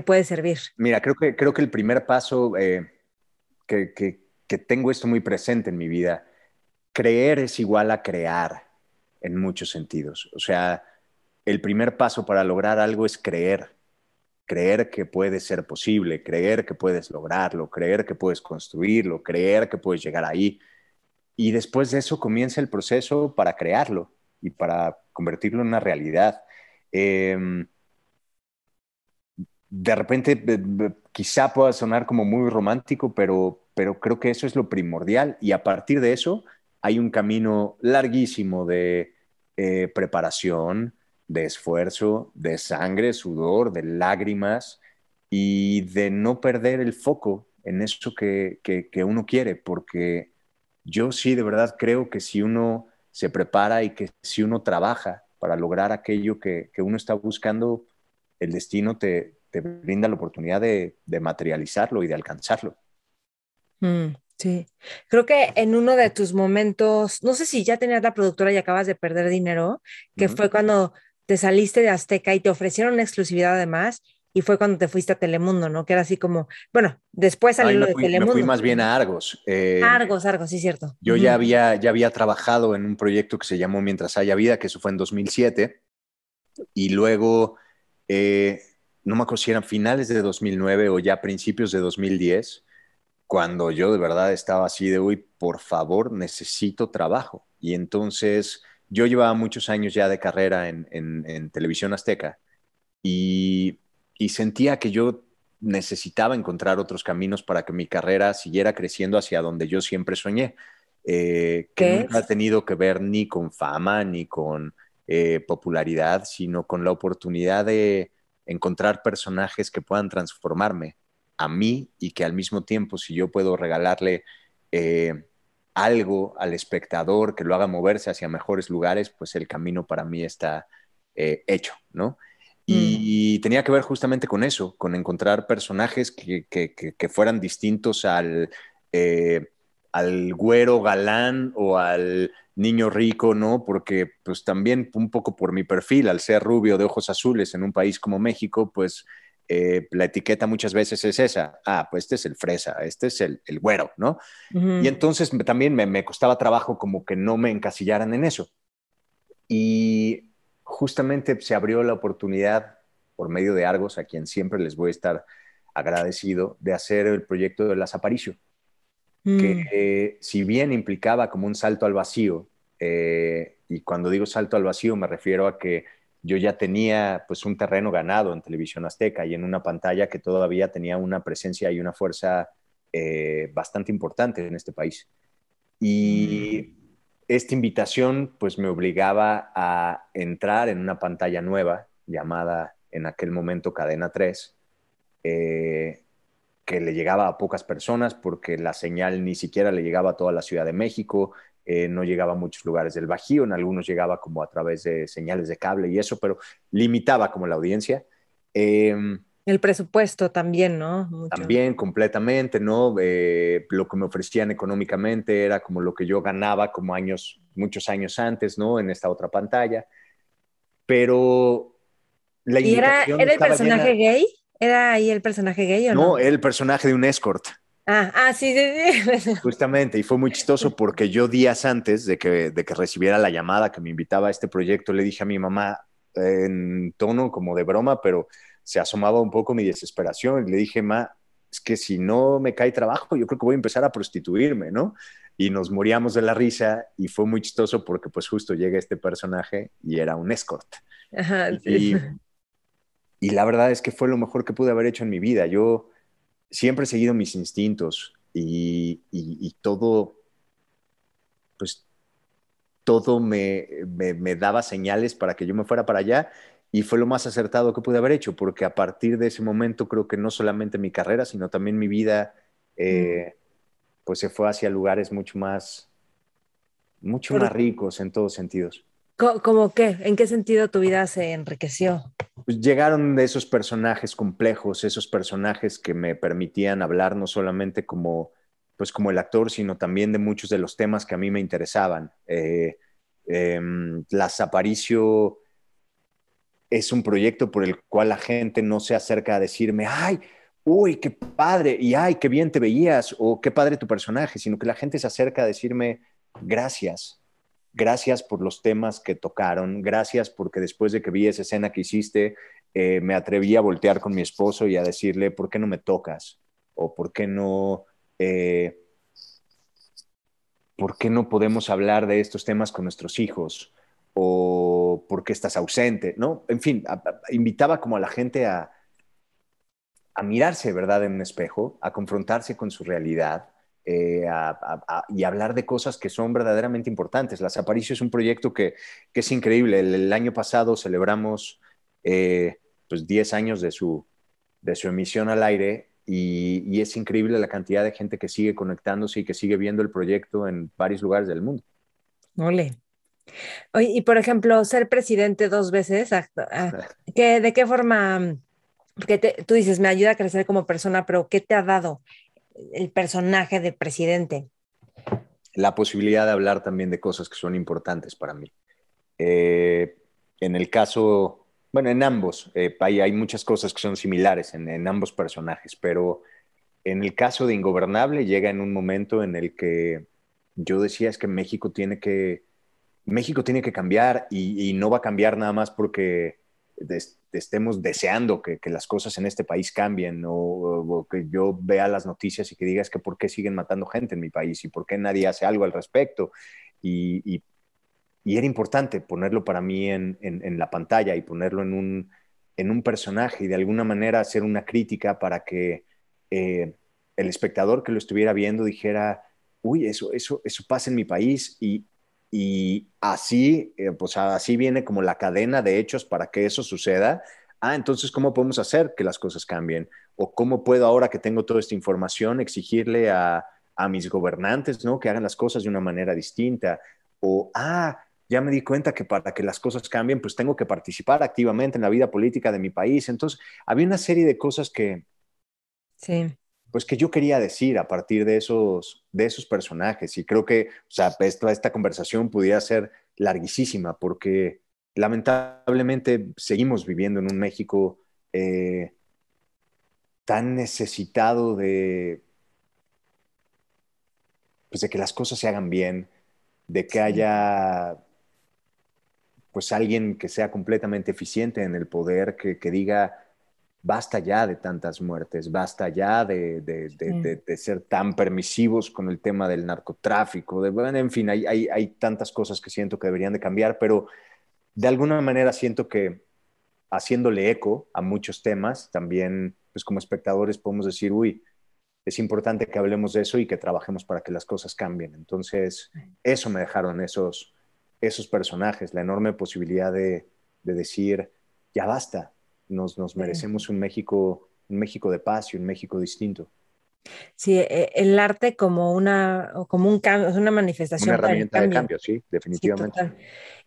puede servir? Mira, creo que, creo que el primer paso eh, que, que, que tengo esto muy presente en mi vida, creer es igual a crear en muchos sentidos. O sea, el primer paso para lograr algo es creer creer que puede ser posible, creer que puedes lograrlo, creer que puedes construirlo, creer que puedes llegar ahí. Y después de eso comienza el proceso para crearlo y para convertirlo en una realidad. Em, de repente quizá pueda sonar como muy romántico, pero, pero creo que eso es lo primordial y a partir de eso hay un camino larguísimo de eh, preparación, de esfuerzo, de sangre, sudor, de lágrimas y de no perder el foco en eso que, que, uno quiere, porque yo sí de verdad creo que si uno se prepara y que si uno trabaja para lograr aquello que, que uno está buscando, el destino te, te brinda la oportunidad de, de, materializarlo y de alcanzarlo. Mm, sí, creo que en uno de tus momentos, no sé si ya tenías la productora y acabas de perder dinero, que fue cuando te saliste de Azteca y te ofrecieron exclusividad además, y fue cuando te fuiste a Telemundo, ¿no? Que era así como, bueno, después salió de Telemundo. Me fui más bien a Argos. Eh, Argos, Argos, sí, cierto. Yo ya, había, ya había trabajado en un proyecto que se llamó Mientras haya vida, que eso fue en 2007, y luego, eh, no me acuerdo si eran finales de 2009 o ya principios de 2010, cuando yo de verdad estaba así de, uy, por favor, necesito trabajo. Y entonces yo llevaba muchos años ya de carrera en, televisión azteca y, sentía que yo necesitaba encontrar otros caminos para que mi carrera siguiera creciendo hacia donde yo siempre soñé, eh, que nunca ha tenido que ver ni con fama ni con eh, popularidad, sino con la oportunidad de encontrar personajes que puedan transformarme a mí y que al mismo tiempo, si yo puedo regalarle... Eh, algo al espectador que lo haga moverse hacia mejores lugares, pues el camino para mí está eh, hecho, ¿no? Mm. Y, tenía que ver justamente con eso, con encontrar personajes que, fueran distintos al, eh, al güero galán o al niño rico, ¿no? Porque pues también un poco por mi perfil, al ser rubio de ojos azules en un país como México, pues eh, la etiqueta muchas veces es esa. Ah, pues este es el fresa, este es el, el güero, ¿no? Y entonces también me, costaba trabajo como que no me encasillaran en eso. Y justamente se abrió la oportunidad por medio de Argos, a quien siempre les voy a estar agradecido, de hacer el proyecto de Las Aparicio, que mm. eh, si bien implicaba como un salto al vacío, eh, y cuando digo salto al vacío me refiero a que yo ya tenía pues un terreno ganado en televisión azteca y en una pantalla que todavía tenía una presencia y una fuerza eh, bastante importante en este país. Y mm. esta invitación pues me obligaba a entrar en una pantalla nueva llamada en aquel momento Cadena 3, eh, que le llegaba a pocas personas porque la señal ni siquiera le llegaba a toda la Ciudad de México, eh, no llegaba a muchos lugares del Bajío, en algunos llegaba como a través de señales de cable y eso, pero limitaba como la audiencia. Em, el presupuesto también, ¿no? También, completamente, ¿no? Eh, lo que me ofrecían económicamente era como lo que yo ganaba como años, muchos años antes, ¿no? En esta otra pantalla. Pero la ¿Y era, era el personaje gay? ¿Era ahí el personaje gay o no? No, el personaje de un escort. Ah, ah, sí, sí, <laughs> Justamente, y fue muy chistoso porque yo días antes de que, recibiera la llamada que me invitaba a este proyecto, le dije a mi mamá eh, en tono como de broma, pero se asomaba un poco mi desesperación. le dije, ma, es que si no me cae trabajo, yo creo que voy a empezar a prostituirme, ¿no? Y nos moríamos de la risa y fue muy chistoso porque pues justo llega este personaje y era un escort. y, y la verdad es que fue lo mejor que pude haber hecho en mi vida. Yo siempre he seguido mis instintos y, todo, pues todo me, daba señales para que yo me fuera para allá y fue lo más acertado que pude haber hecho, porque a partir de ese momento creo que no solamente mi carrera, sino también mi vida, eh, pues se fue hacia lugares mucho más, mucho más ricos en todos sentidos. ¿Cómo qué? ¿En qué sentido tu vida se enriqueció? Pues llegaron de esos personajes complejos, esos personajes que me permitían hablar no solamente como, pues como el actor, sino también de muchos de los temas que a mí me interesaban. Eh, em, las Aparicio es un proyecto por el cual la gente no se acerca a decirme, ay, uy, qué padre, y ay, qué bien te veías, o qué padre tu personaje, sino que la gente se acerca a decirme, gracias gracias por los temas que tocaron, gracias porque después de que vi esa escena que hiciste, eh, me atreví a voltear con mi esposo y a decirle, ¿por qué no me tocas? ¿O por qué no... Eh, ¿Por qué no podemos hablar de estos temas con nuestros hijos? o por qué estás ausente, ¿no? En fin, invitaba como a la gente a, a mirarse, ¿verdad?, en un espejo, a confrontarse con su realidad eh, a, y hablar de cosas que son verdaderamente importantes. Las Aparicio es un proyecto que, que es increíble. El, año pasado celebramos eh, pues 10 años de su, de su emisión al aire y, y, es increíble la cantidad de gente que sigue conectándose y que sigue viendo el proyecto en varios lugares del mundo. Ole. Oye, y por ejemplo, ser presidente dos veces, ah, ah, <laughs> ¿qué, ¿de qué forma? Porque mm, tú dices, me ayuda a crecer como persona, pero ¿qué te ha dado el personaje de presidente. La posibilidad de hablar también de cosas que son importantes para mí. Eh, en el caso, bueno, en ambos, eh, hay, muchas cosas que son similares en, ambos personajes, pero en el caso de Ingobernable llega en un momento en el que yo decía es que México tiene que, México tiene que cambiar y no va a cambiar nada más porque estemos deseando que, las cosas en este país cambien o, que yo vea las noticias y que digas que por qué siguen matando gente en mi país y por qué nadie hace algo al respecto. Y, era importante ponerlo para mí en, la pantalla y ponerlo en un, en un personaje y de alguna manera hacer una crítica para que eh, el espectador que lo estuviera viendo dijera, uy, eso, eso, eso pasa en mi país y, y así, eh, pues así viene como la cadena de hechos para que eso suceda. Ah, entonces, ¿cómo podemos hacer que las cosas cambien? ¿O cómo puedo ahora que tengo toda esta información exigirle a, a mis gobernantes, ¿no? Que hagan las cosas de una manera distinta. O, ah, ya me di cuenta que para que las cosas cambien, pues tengo que participar activamente en la vida política de mi país. Entonces, había una serie de cosas que, sí pues que yo quería decir a partir de esos, de esos personajes. Y creo que, sea, esta, conversación pudiera ser larguísima porque lamentablemente seguimos viviendo en un México eh, tan necesitado de, pues de que las cosas se hagan bien, de que haya pues alguien que sea completamente eficiente en el poder, que, que diga, basta ya de tantas muertes, basta ya de, ser tan permisivos con el tema del narcotráfico, bueno, en fin, hay, tantas cosas que siento que deberían de cambiar, pero de alguna manera siento que haciéndole eco a muchos temas, también pues como espectadores podemos decir, uy, es importante que hablemos de eso y que trabajemos para que las cosas cambien. Entonces, eso me dejaron esos, esos personajes, la enorme posibilidad de, de decir, ya basta, nos, merecemos un México, un México de paz y un México distinto. Sí, e, e, el arte como una, como un cambio, es una manifestación. Una herramienta de cambio, sí, definitivamente.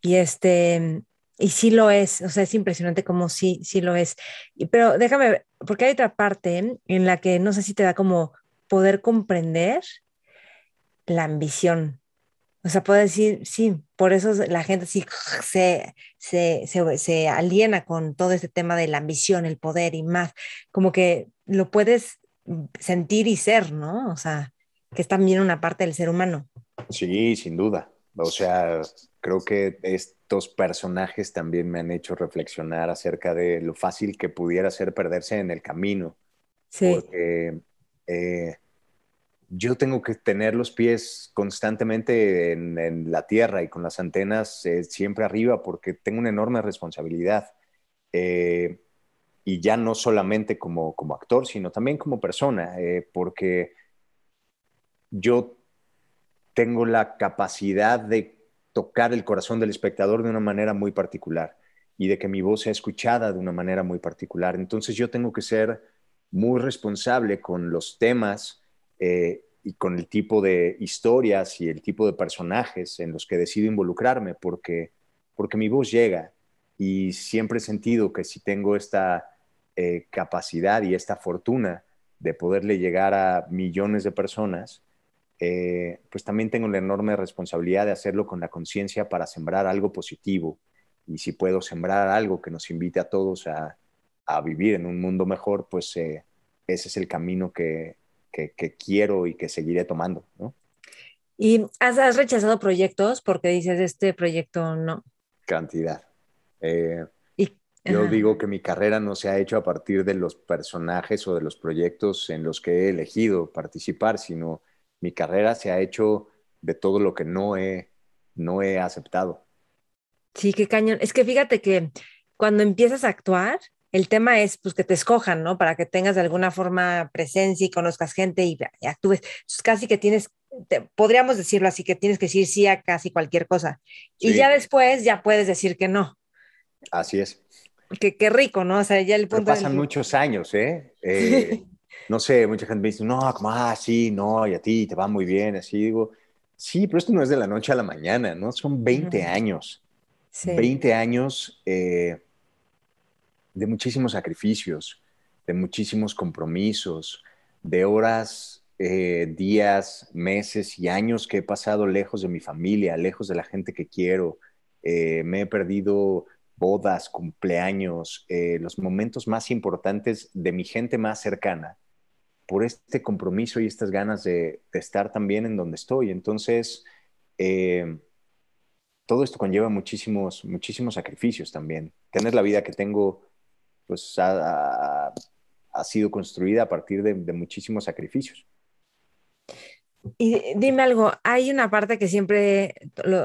y este, y sí lo es, o sea, es impresionante como sí, sí lo es. Pero déjame, porque hay otra parte en la que no sé si te da como poder comprender la ambición o sea, puedo decir, sí, por eso la gente sí se, se, se, aliena con todo este tema de la ambición, el poder y más. Como que lo puedes sentir y ser, ¿no? O sea, que es también una parte del ser humano. Sí, sin duda. O sea, creo que estos personajes también me han hecho reflexionar acerca de lo fácil que pudiera ser perderse en el camino. Sí. Porque eh, yo tengo que tener los pies constantemente en, la tierra y con las antenas eh, siempre arriba porque tengo una enorme responsabilidad. Eh, y ya no solamente como, como actor, sino también como persona, eh, porque yo tengo la capacidad de tocar el corazón del espectador de una manera muy particular y de que mi voz sea escuchada de una manera muy particular. Entonces yo tengo que ser muy responsable con los temas eh, y con el tipo de historias y el tipo de personajes en los que decido involucrarme, porque, porque mi voz llega y siempre he sentido que si tengo esta eh, capacidad y esta fortuna de poderle llegar a millones de personas, eh, pues también tengo la enorme responsabilidad de hacerlo con la conciencia para sembrar algo positivo. Y si puedo sembrar algo que nos invite a todos a, vivir en un mundo mejor, pues ese es el camino que, que, quiero y que seguiré tomando, ¿no? ¿Y has, rechazado proyectos porque dices, este proyecto no? Cantidad. Eh, y, yo digo que mi carrera no se ha hecho a partir de los personajes o de los proyectos en los que he elegido participar, sino mi carrera se ha hecho de todo lo que no he, no he aceptado. Sí, qué cañón. Es que fíjate que cuando empiezas a actuar, el tema es pues que te escojan, ¿no? Para que tengas de alguna forma presencia y conozcas gente y, actúes. Entonces, casi que tienes, podríamos decirlo así, que tienes que decir sí a casi cualquier cosa. Y ya después ya puedes decir que no. Así es. Que qué rico, ¿no? O sea, ya el punto... Pero pasan muchos años, ¿eh? eh <laughs> no sé, mucha gente me dice, no, como, ah, sí, no, y a ti te va muy bien, así digo, sí, pero esto no es de la noche a la mañana, ¿no? Son 20 años. Sí. 20 años. Eh, de muchísimos sacrificios, de muchísimos compromisos, de horas, eh, días, meses y años que he pasado lejos de mi familia, lejos de la gente que quiero. Eh, me he perdido bodas, cumpleaños, eh, los momentos más importantes de mi gente más cercana por este compromiso y estas ganas de, de estar también en donde estoy. Entonces, todo esto conlleva muchísimos, muchísimos sacrificios también. Tener la vida que tengo pues ha, ha sido construida a partir de, muchísimos sacrificios. Y dime algo, hay una parte que siempre,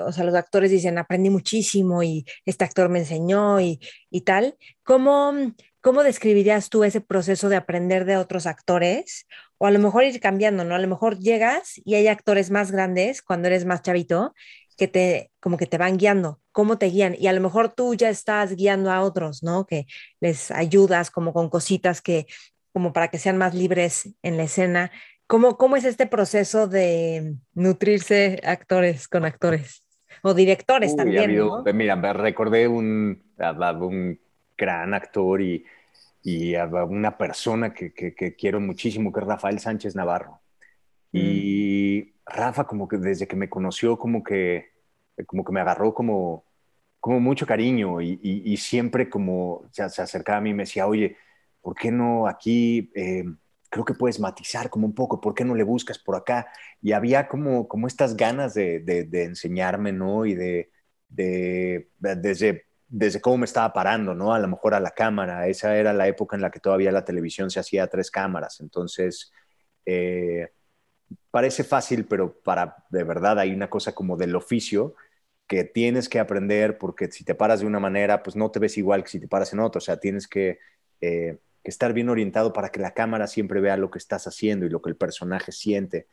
o sea, los actores dicen, aprendí muchísimo y este actor me enseñó y, y tal. ¿Cómo, ¿Cómo describirías tú ese proceso de aprender de otros actores? O a lo mejor ir cambiando, ¿no? A lo mejor llegas y hay actores más grandes cuando eres más chavito que te, como que te van guiando, cómo te guían. Y a lo mejor tú ya estás guiando a otros, ¿no? Que les ayudas como con cositas que, como para que sean más libres en la escena. ¿Cómo, cómo es este proceso de nutrirse actores con actores? O directores también, eh, Mira, me recordé un, un gran actor y, y una persona que, que, quiero muchísimo, que es Rafael Sánchez Navarro. Mm. Y Rafa como que desde que me conoció como que, como que me agarró como, como mucho cariño y, siempre como se, acercaba a mí y me decía, oye, ¿por qué no aquí? Eh, creo que puedes matizar como un poco, ¿por qué no le buscas por acá? Y había como, como estas ganas de, enseñarme, ¿no? Y de, desde, desde cómo me estaba parando, ¿no? A lo mejor a la cámara, esa era la época en la que todavía la televisión se hacía a tres cámaras, entonces... Eh, parece fácil, pero para de verdad hay una cosa como del oficio que tienes que aprender porque si te paras de una manera, pues no te ves igual que si te paras en otra. O sea, tienes que, eh, estar bien orientado para que la cámara siempre vea lo que estás haciendo y lo que el personaje siente.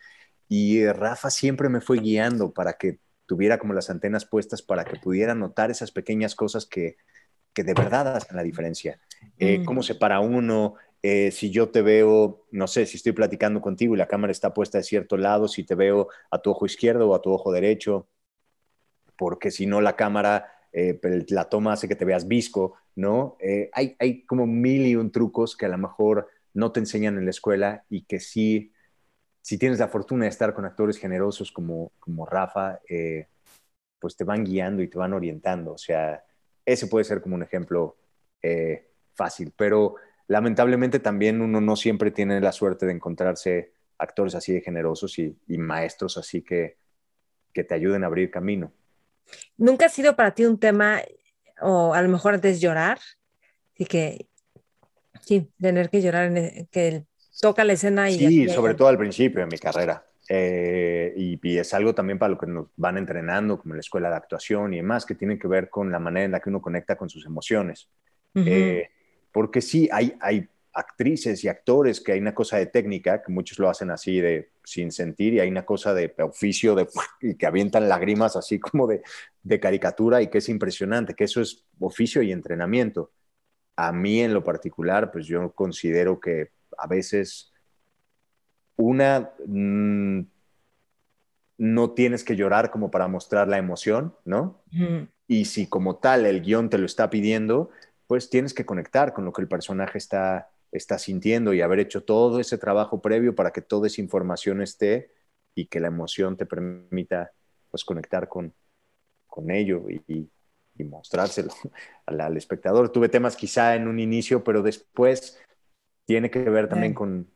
Y eh, Rafa siempre me fue guiando para que tuviera como las antenas puestas para que pudiera notar esas pequeñas cosas que, que de verdad hacen la diferencia. Eh, mm. Cómo se para uno, eh, si yo te veo, no sé, si estoy platicando contigo y la cámara está puesta de cierto lado, si te veo a tu ojo izquierdo o a tu ojo derecho, porque si no la cámara, eh, la toma hace que te veas visco, ¿no? Eh, hay, hay, como mil y un trucos que a lo mejor no te enseñan en la escuela y que sí, si tienes la fortuna de estar con actores generosos como, como Rafa, pues te van guiando y te van orientando. O sea, ese puede ser como un ejemplo fácil, pero lamentablemente también uno no siempre tiene la suerte de encontrarse actores así de generosos y, maestros así que, te ayuden a abrir camino. ¿Nunca ha sido para ti un tema, o a lo mejor antes llorar? Así que, sí, tener que llorar, e, que toca la escena y... Sí, sobre todo al principio de mi carrera. Eh, y, es algo también para lo que nos van entrenando, como la escuela de actuación y demás, que tiene que ver con la manera en la que uno conecta con sus emociones porque sí, hay, hay actrices y actores que hay una cosa de técnica, que muchos lo hacen así de sin sentir, y hay una cosa de oficio de, <laughs> y que avientan lágrimas así como de, caricatura y que es impresionante, que eso es oficio y entrenamiento. A mí en lo particular, pues yo considero que a veces una, mm, no tienes que llorar como para mostrar la emoción, ¿no? Y si como tal el guión te lo está pidiendo, pues tienes que conectar con lo que el personaje está, está sintiendo y haber hecho todo ese trabajo previo para que toda esa información esté y que la emoción te permita pues conectar con, ello y, mostrárselo <laughs> al, espectador. Tuve temas quizá en un inicio, pero después tiene que ver también con,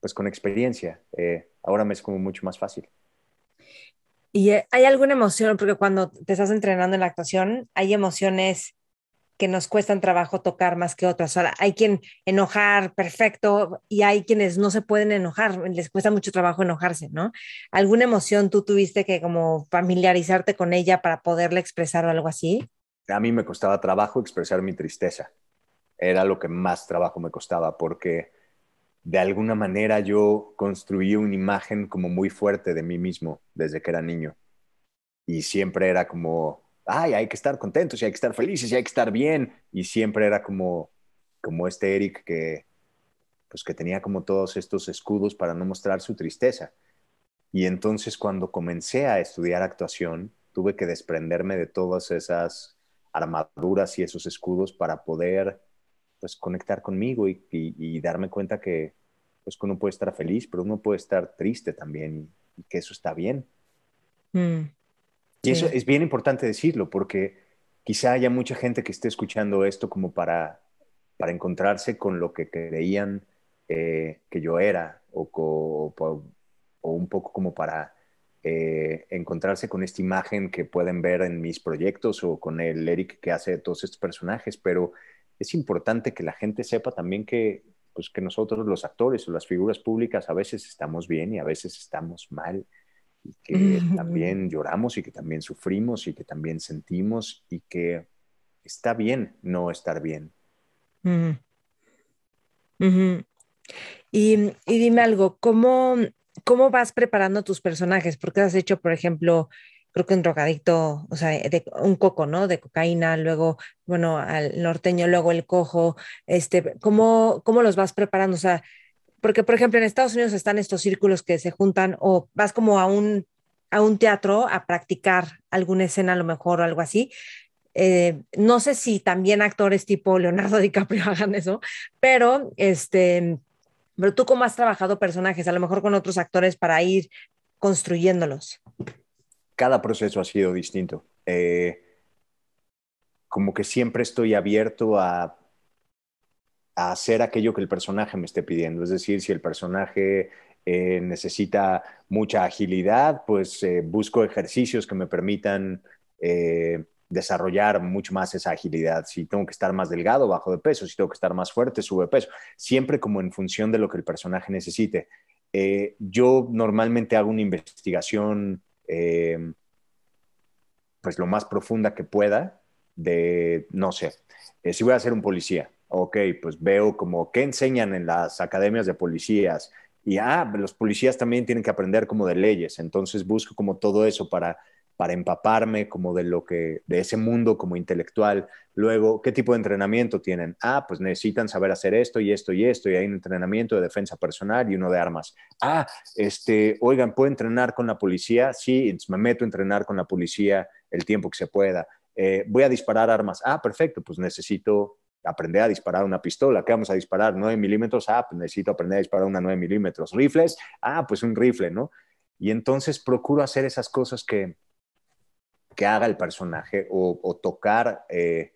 pues, con experiencia. Eh, ahora me es como mucho más fácil. ¿Y hay alguna emoción? Porque cuando te estás entrenando en la actuación, hay emociones que nos cuestan trabajo tocar más que otras. Ahora, hay quien enojar perfecto y hay quienes no se pueden enojar, les cuesta mucho trabajo enojarse, ¿no? ¿Alguna emoción tú tuviste que como familiarizarte con ella para poderla expresar o algo así? A mí me costaba trabajo expresar mi tristeza. Era lo que más trabajo me costaba porque de alguna manera yo construí una imagen como muy fuerte de mí mismo desde que era niño. Y siempre era como ay, hay que estar contentos y hay que estar felices y hay que estar bien. Y siempre era como, como este Eric que, pues que tenía como todos estos escudos para no mostrar su tristeza. Y entonces cuando comencé a estudiar actuación, tuve que desprenderme de todas esas armaduras y esos escudos para poder pues conectar conmigo y, darme cuenta que pues que uno puede estar feliz, pero uno puede estar triste también y, que eso está bien. Mm. Y eso es bien importante decirlo, porque quizá haya mucha gente que esté escuchando esto como para, para encontrarse con lo que creían eh, que yo era, o, o, un poco como para eh, encontrarse con esta imagen que pueden ver en mis proyectos o con el Eric que hace todos estos personajes, pero es importante que la gente sepa también que, pues, que nosotros los actores o las figuras públicas a veces estamos bien y a veces estamos mal y que <laughs> también lloramos y que también sufrimos y que también sentimos y que está bien no estar bien. Y, dime algo, ¿cómo, ¿cómo vas preparando tus personajes? Porque has hecho, por ejemplo, creo que un drogadicto, o sea, un coco, ¿no? De cocaína, luego, bueno, al norteño, luego el cojo, este, ¿cómo, cómo los vas preparando? O sea, porque, por ejemplo, en Estados Unidos están estos círculos que se juntan o vas como a un, a un teatro a practicar alguna escena a lo mejor o algo así. Eh, no sé si también actores tipo Leonardo <laughs> DiCaprio hagan eso, pero este, pero tú cómo has trabajado personajes, a lo mejor con otros actores para ir construyéndolos. Cada proceso ha sido distinto. Eh, como que siempre estoy abierto a hacer aquello que el personaje me esté pidiendo. Es decir, si el personaje eh, necesita mucha agilidad, pues eh, busco ejercicios que me permitan eh, desarrollar mucho más esa agilidad. Si tengo que estar más delgado, bajo de peso. Si tengo que estar más fuerte, sube de peso. Siempre como en función de lo que el personaje necesite. yo normalmente hago una investigación pues lo más profunda que pueda de, no sé, si voy a ser un policía, ok, pues veo como qué enseñan en las academias de policías y, ah, los policías también tienen que aprender como de leyes, entonces busco como todo eso para para empaparme como de lo que de ese mundo como intelectual. Luego, ¿qué tipo de entrenamiento tienen? Ah, pues necesitan saber hacer esto y esto y esto y hay un entrenamiento de defensa personal y uno de armas. Ah, este, oigan, puedo entrenar con la policía? Sí, me meto a entrenar con la policía el tiempo que se pueda. Eh, voy a disparar armas. Ah, perfecto, pues necesito aprender a disparar una pistola. ¿Qué vamos a disparar? 9 milímetros. Ah, pues necesito aprender a disparar una 9 milímetros. Rifles. Ah, pues un rifle, ¿no? Y entonces procuro hacer esas cosas que, que haga el personaje o, tocar eh,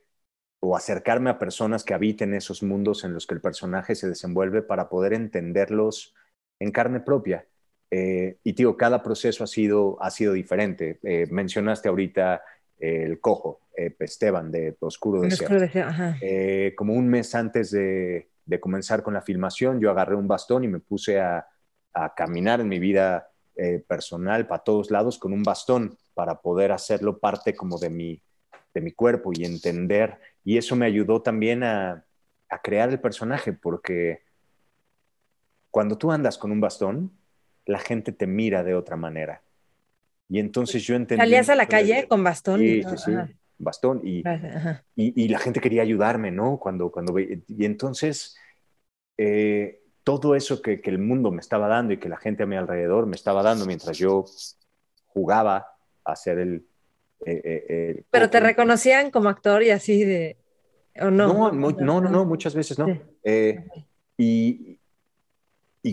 o acercarme a personas que habiten esos mundos en los que el personaje se desenvuelve para poder entenderlos en carne propia. Eh, y digo, cada proceso ha sido, ha sido diferente. Eh, mencionaste ahorita el cojo. Eh, pues, Esteban de Oscuro de Eh, como un mes antes de, comenzar con la filmación, yo agarré un bastón y me puse a, caminar en mi vida eh, personal para todos lados con un bastón para poder hacerlo parte como de mi, de mi cuerpo y entender. Y eso me ayudó también a, crear el personaje, porque cuando tú andas con un bastón, la gente te mira de otra manera. Y entonces yo entendí. ¿Salías a la calle con bastón? sí, sí bastón y, la gente quería ayudarme, ¿no? Cuando, cuando, y entonces eh, todo eso que, el mundo me estaba dando y que la gente a mi alrededor me estaba dando mientras yo jugaba a ser el... Eh, eh, Pero te reconocían como actor y así de... ¿O no? No, no, no, muchas veces no. y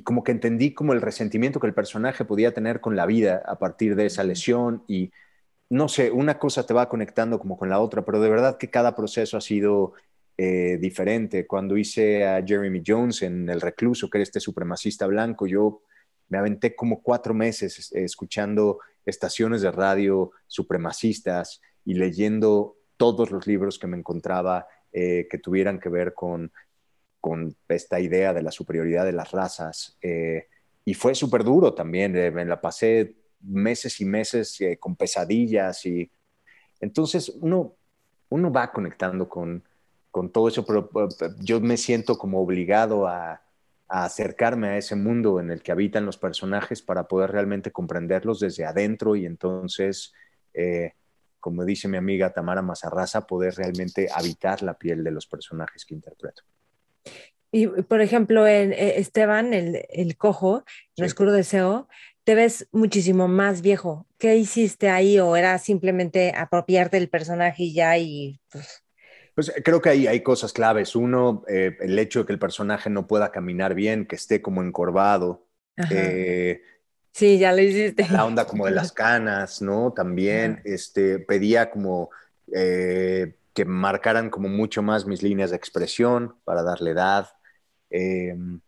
como que entendí como el resentimiento que el personaje podía tener con la vida a partir de esa lesión y no sé, una cosa te va conectando como con la otra, pero de verdad que cada proceso ha sido eh, diferente. Cuando hice a Jeremy Jones en El Recluso, que era este supremacista blanco, yo me aventé como cuatro meses escuchando estaciones de radio supremacistas y leyendo todos los libros que me encontraba eh, que tuvieran que ver con, esta idea de la superioridad de las razas. Eh, y fue súper duro también, me la pasé meses y meses eh, con pesadillas y entonces uno, uno va conectando con, todo eso, pero eh, eh, yo me siento como obligado a, acercarme a ese mundo en el que habitan los personajes para poder realmente comprenderlos desde adentro y entonces, como dice mi amiga Tamara Mazarraza, poder realmente habitar la piel de los personajes que interpreto. Y por ejemplo, en, Esteban, el, cojo, el Oscuro Deseo, te ves muchísimo más viejo. ¿Qué hiciste ahí o era simplemente apropiarte del personaje y ya y... Pues... pues eh, creo que ahí hay cosas claves. Uno, eh, el hecho de que el personaje no pueda caminar bien, que esté como encorvado. Eh, sí, ya lo hiciste. La onda como de las <laughs> canas, ¿no? También este, pedía como que marcaran como mucho más mis líneas de expresión para darle edad. Em,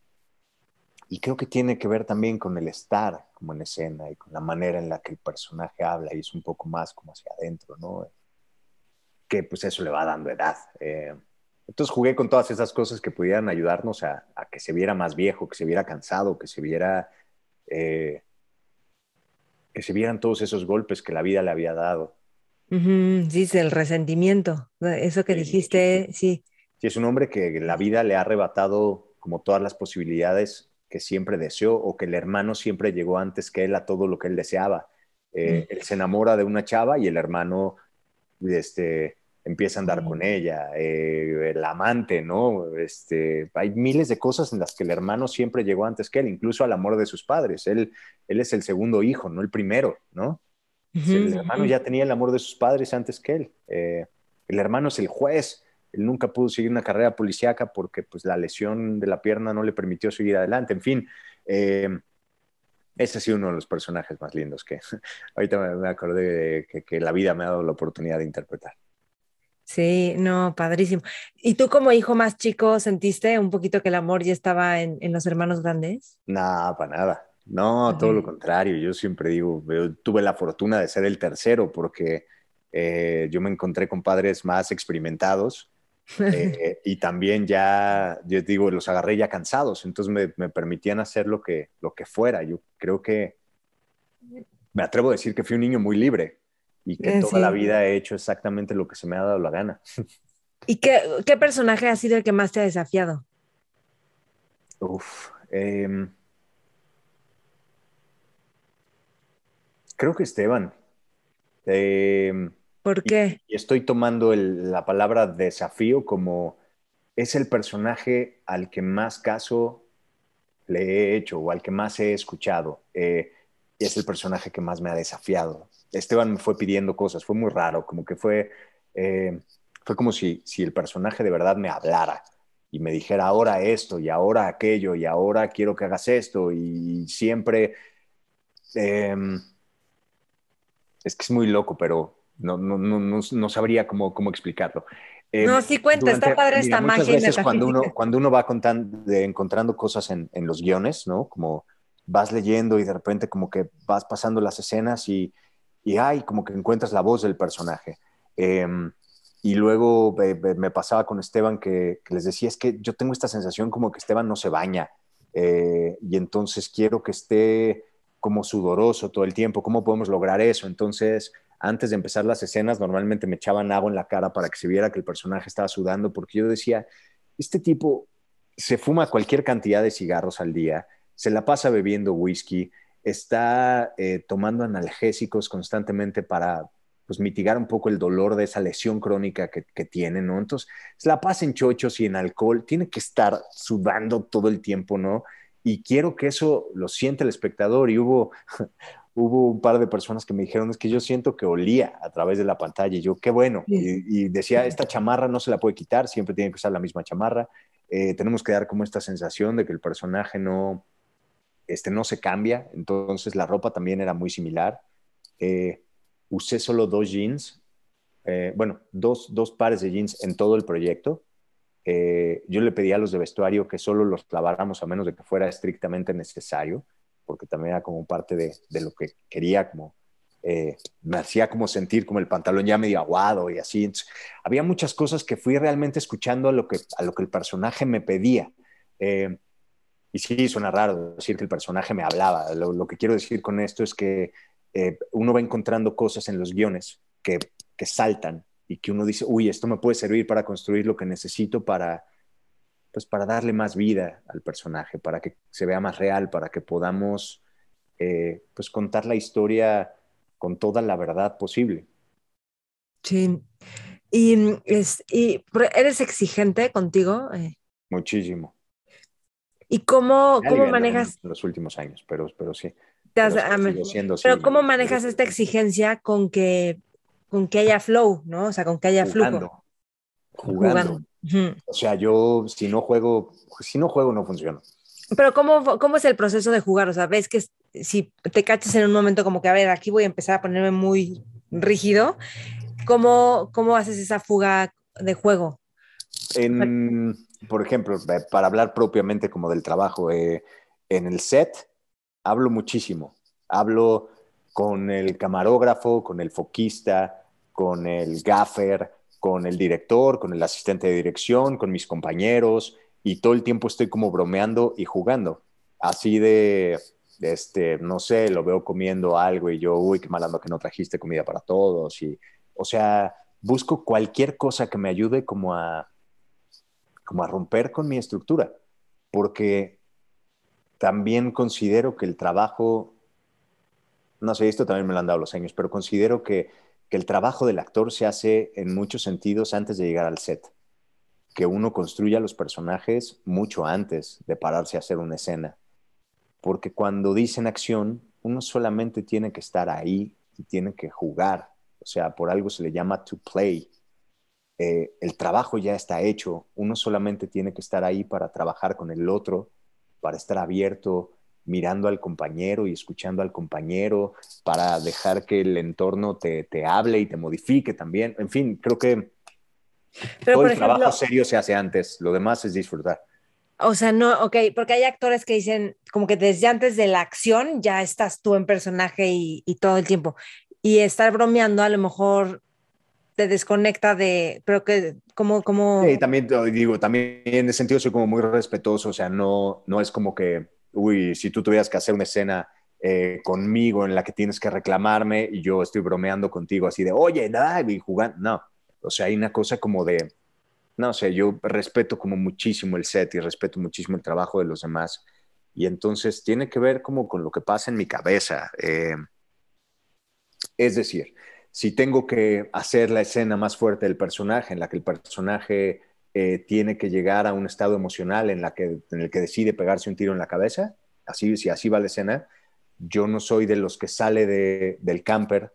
y creo que tiene que ver también con el estar, como en escena y con la manera en la que el personaje habla y es un poco más como hacia adentro, ¿no? Que pues eso le va dando edad. Eh. entonces jugué con todas esas cosas que pudieran ayudarnos a, que se viera más viejo, que se viera cansado, que se viera... Eh, que se vieran todos esos golpes que la vida le había dado. Sí, el resentimiento, eso que dijiste, sí. Sí, es un hombre que la vida le ha arrebatado como todas las posibilidades que siempre deseó o que el hermano siempre llegó antes que él a todo lo que él deseaba. Eh, mm. Él se enamora de una chava y el hermano este, empieza a andar con mm. ella, eh, el amante, ¿no? Este, hay miles de cosas en las que el hermano siempre llegó antes que él, incluso al amor de sus padres. Él, él es el segundo hijo, no el primero, ¿no? El hermano ya tenía el amor de sus padres antes que él. Eh, el hermano es el juez, él nunca pudo seguir una carrera policíaca porque pues, la lesión de la pierna no le permitió seguir adelante. En fin, em, ese ha sido uno de los personajes más lindos que <laughs> ahorita me, acordé de que, la vida me ha dado la oportunidad de interpretar. Sí, no, padrísimo. ¿Y tú como hijo más chico sentiste un poquito que el amor ya estaba en, los hermanos grandes? No, para nada. No, todo lo contrario. Yo siempre digo, tuve la fortuna de ser el tercero porque eh, yo me encontré con padres más experimentados eh, y también ya, yo digo, los agarré ya cansados, entonces me, permitían hacer lo que, lo que fuera. Yo creo que, me atrevo a decir que fui un niño muy libre y que eh, toda la vida he hecho exactamente lo que se me ha dado la gana. <laughs> ¿Y qué, personaje ha sido el que más te ha desafiado? Uf, em, creo que Esteban. Em, ¿Por qué? Y, estoy tomando la palabra desafío como es el personaje al que más caso le he hecho o al que más he escuchado. Eh, y es el personaje que más me ha desafiado. Esteban me fue pidiendo cosas, fue muy raro, como que fue, eh, fue como si, si el personaje de verdad me hablara y me dijera ahora esto y ahora aquello y ahora quiero que hagas esto y siempre... Em, es que es muy loco, pero no, sabría cómo, explicarlo. Em, no, sí cuenta, está padre esta muchas Veces cuando uno, cuando uno va contando, encontrando cosas en, los guiones, ¿no? Como vas leyendo y de repente como que vas pasando las escenas y, hay como que encuentras la voz del personaje. Em, y luego me pasaba con Esteban que, les decía, es que yo tengo esta sensación como que Esteban no se baña eh, y entonces quiero que esté como sudoroso todo el tiempo, ¿cómo podemos lograr eso? Entonces antes de empezar las escenas, normalmente me echaban agua en la cara para que se viera que el personaje estaba sudando, porque yo decía, este tipo se fuma cualquier cantidad de cigarros al día, se la pasa bebiendo whisky, está eh, tomando analgésicos constantemente para pues, mitigar un poco el dolor de esa lesión crónica que, tiene, ¿no? Entonces, se la pasa en chochos y en alcohol, tiene que estar sudando todo el tiempo, ¿no? Y quiero que eso lo siente el espectador. Y hubo hubo un par de personas que me dijeron, es que yo siento que olía a través de la pantalla. Y yo, qué bueno. Y, decía, esta chamarra no se la puede quitar, siempre tiene que usar la misma chamarra. Eh, tenemos que dar como esta sensación de que el personaje no, este, no se cambia. Entonces la ropa también era muy similar. Eh, usé solo dos jeans, eh, bueno, dos, dos, pares de jeans en todo el proyecto. yo le pedí a los de vestuario que solo los laváramos a menos de que fuera estrictamente necesario porque también era como parte de, lo que quería, como eh, me hacía como sentir como el pantalón ya medio aguado y así. había muchas cosas que fui realmente escuchando a lo que, a lo que el personaje me pedía. Eh, y sí, suena raro decir que el personaje me hablaba. Lo, que quiero decir con esto es que eh, uno va encontrando cosas en los guiones que, que saltan y que uno dice, uy, esto me puede servir para construir lo que necesito para pues para darle más vida al personaje, para que se vea más real, para que podamos eh, pues contar la historia con toda la verdad posible. Sí. ¿Y, es, y eres exigente contigo? Eh. Muchísimo. ¿Y cómo, cómo manejas? los últimos años, pero, pero sí. Pero, ¿cómo manejas esta exigencia con que, con que haya flow, ¿no? O sea, con que haya flow. flujo. Jugando. jugando. O sea, yo si no juego, si no juego no funciona. Pero ¿cómo, ¿cómo es el proceso de jugar? O sea, ves que si te cachas en un momento como que, a ver, aquí voy a empezar a ponerme muy rígido, ¿cómo, cómo haces esa fuga de juego? por ejemplo, para hablar propiamente como del trabajo, eh, en el set hablo muchísimo. Hablo con el camarógrafo, con el foquista, con el gaffer, con el director, con el asistente de dirección, con mis compañeros y todo el tiempo estoy como bromeando y jugando. Así de, este, no sé, lo veo comiendo algo y yo, uy, qué malando que no trajiste comida para todos. Y, o sea, busco cualquier cosa que me ayude como a, como a romper con mi estructura, porque también considero que el trabajo, no sé, esto también me lo han dado los años, pero considero que que el trabajo del actor se hace en muchos sentidos antes de llegar al set, que uno construya los personajes mucho antes de pararse a hacer una escena, porque cuando dicen acción, uno solamente tiene que estar ahí y tiene que jugar, o sea, por algo se le llama to play. Eh, el trabajo ya está hecho, uno solamente tiene que estar ahí para trabajar con el otro, para estar abierto mirando al compañero y escuchando al compañero para dejar que el entorno te, te hable y te modifique también. En fin, creo que todo el trabajo serio se hace antes, lo demás es disfrutar. O sea, no, ok, porque hay actores que dicen como que desde antes de la acción ya estás tú en personaje y, todo el tiempo. Y estar bromeando a lo mejor te desconecta de, Creo que como, como... Sí, también digo, también en ese sentido soy como muy respetuoso, o sea, no, no es como que uy, si tú tuvieras que hacer una escena eh, conmigo en la que tienes que reclamarme y yo estoy bromeando contigo así de, oye, nada, y jugando, no. O sea, hay una cosa como de, no o sé, sea, yo respeto como muchísimo el set y respeto muchísimo el trabajo de los demás. Y entonces tiene que ver como con lo que pasa en mi cabeza. Eh. es decir, si tengo que hacer la escena más fuerte del personaje, en la que el personaje eh, tiene que llegar a un estado emocional en, la que, en el que decide pegarse un tiro en la cabeza, así, si así va la escena, yo no soy de los que sale del camper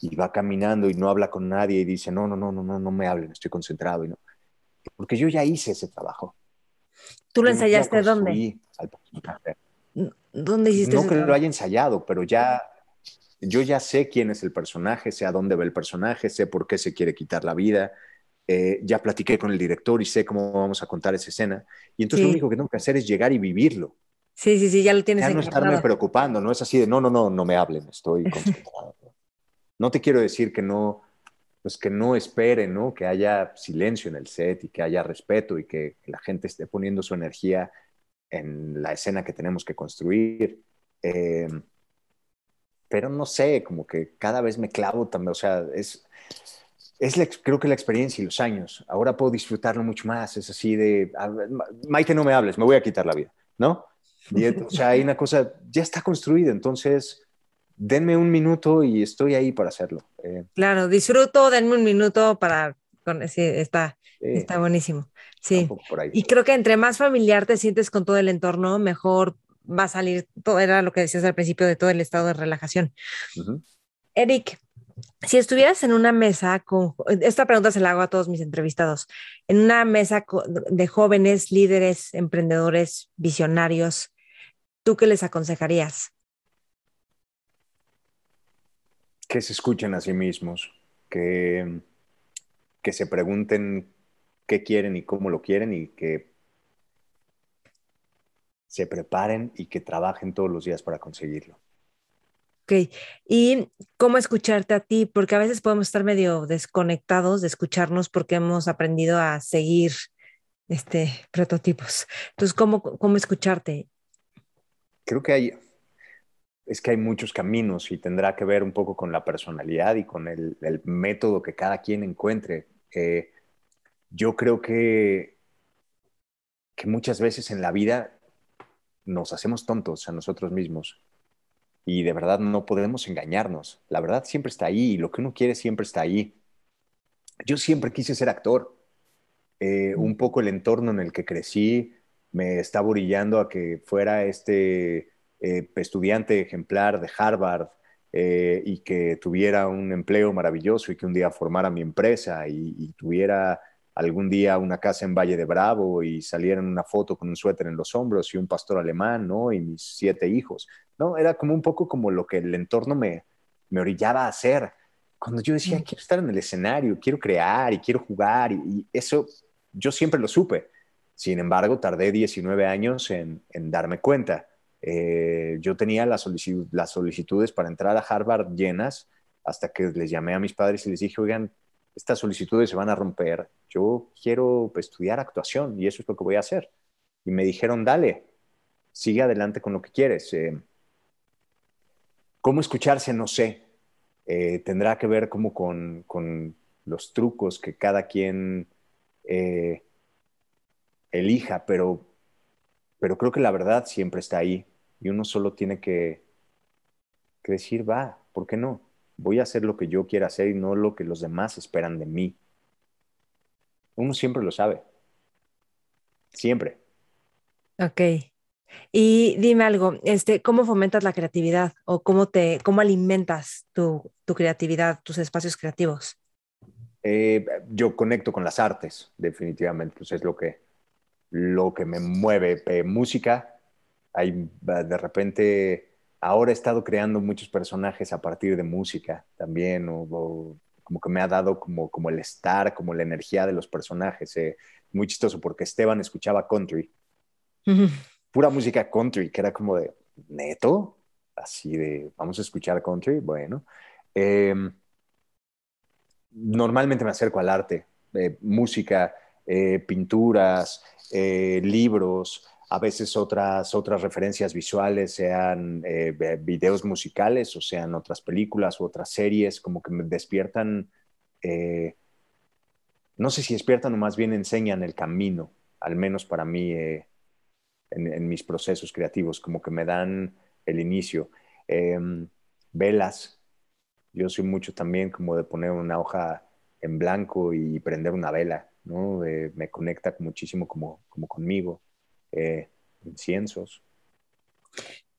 y va caminando y no habla con nadie y dice, no, no, no, no, no, no me hablen, estoy concentrado. Y no. Porque yo ya hice ese trabajo. ¿Tú lo ensayaste dónde? ¿Dónde hiciste No que lo haya ensayado, pero ya yo ya sé quién es el personaje, sé a dónde va el personaje, sé por qué se quiere quitar la vida, eh, ya platiqué con el director y sé cómo vamos a contar esa escena. Y entonces lo único que tengo que hacer es llegar y vivirlo. Sí, sí, sí, ya lo tienes. Ya no estarme preocupando, no es así de, no, no, no, no me hablen, estoy <laughs> concentrado. no te quiero decir que no, pues que no esperen, ¿no? Que haya silencio en el set y que haya respeto y que la gente esté poniendo su energía en la escena que tenemos que construir. Em, pero no sé, como que cada vez me clavo también, o sea, es, es creo que la experiencia y los años. Ahora puedo disfrutarlo mucho más. Es así de, Maite, no me hables, me voy a quitar la vida, ¿no? Y, o sea, hay una cosa, ya está construida, entonces denme un minuto y estoy ahí para hacerlo. Eh. claro, disfruto, denme un minuto para... sí, está, está buenísimo. Sí. Y creo que entre más familiar te sientes con todo el entorno, mejor va a salir todo, era lo que decías al principio de todo el estado de relajación. Eric, si estuvieras en una mesa con, esta pregunta se la hago a todos mis entrevistados, en una mesa de jóvenes, líderes, emprendedores, visionarios, ¿tú qué les aconsejarías? Que se escuchen a sí mismos, que, que se pregunten qué quieren y cómo lo quieren y que se preparen y que trabajen todos los días para conseguirlo. Ok, ¿y cómo escucharte a ti? Porque a veces podemos estar medio desconectados de escucharnos porque hemos aprendido a seguir este, prototipos. Entonces, ¿cómo, escucharte? Creo que hay, es que hay muchos caminos y tendrá que ver un poco con la personalidad y con el, método que cada quien encuentre. Eh, yo creo que muchas veces en la vida nos hacemos tontos a nosotros mismos y de verdad no podemos engañarnos. La verdad siempre está ahí lo que uno quiere siempre está ahí. Yo siempre quise ser actor. Eh, mm. un poco el entorno en el que crecí me estaba orillando a que fuera este eh, estudiante ejemplar de Harvard eh, y que tuviera un empleo maravilloso y que un día formara mi empresa y tuviera algún día una casa en Valle de Bravo y saliera una foto con un suéter en los hombros y un pastor alemán, ¿no? Y mis siete hijos, ¿no? Era como un poco como lo que el entorno me, me orillaba a hacer. Cuando yo decía, mm. quiero estar en el escenario, quiero crear y quiero jugar, y, eso yo siempre lo supe. Sin embargo, tardé 19 años en, darme cuenta. Eh, yo tenía las, las solicitudes para entrar a Harvard llenas hasta que les llamé a mis padres y les dije, oigan, estas solicitudes se van a romper, yo quiero pues, estudiar actuación y eso es lo que voy a hacer. Y me dijeron, dale, sigue adelante con lo que quieres. Eh, ¿Cómo escucharse? No sé. Eh, tendrá que ver como con, los trucos que cada quien eh, elija, pero, pero creo que la verdad siempre está ahí y uno solo tiene que, que decir, va, ¿por qué no? voy a hacer lo que yo quiera hacer y no lo que los demás esperan de mí. Uno siempre lo sabe. Siempre. Ok. Y dime algo, este, ¿cómo fomentas la creatividad o cómo te, cómo alimentas tu, tu creatividad, tus espacios creativos? Eh, yo conecto con las artes, definitivamente, pues, es lo que, lo que me mueve. Eh, música, hay de repente ahora he estado creando muchos personajes a partir de música también, o, como que me ha dado como, el estar, como la energía de los personajes. Eh, muy chistoso porque Esteban escuchaba country, pura música country, que era como de neto, así de vamos a escuchar country, bueno. Em, normalmente me acerco al arte, eh, música, eh, pinturas, libros, a veces otras, otras referencias visuales, sean eh, videos musicales o sean otras películas u otras series, como que me despiertan, eh, no sé si despiertan o más bien enseñan el camino, al menos para mí eh, en, mis procesos creativos, como que me dan el inicio. Em, velas, yo soy mucho también como de poner una hoja en blanco y prender una vela, ¿no? me conecta muchísimo como conmigo. Eh, inciensos.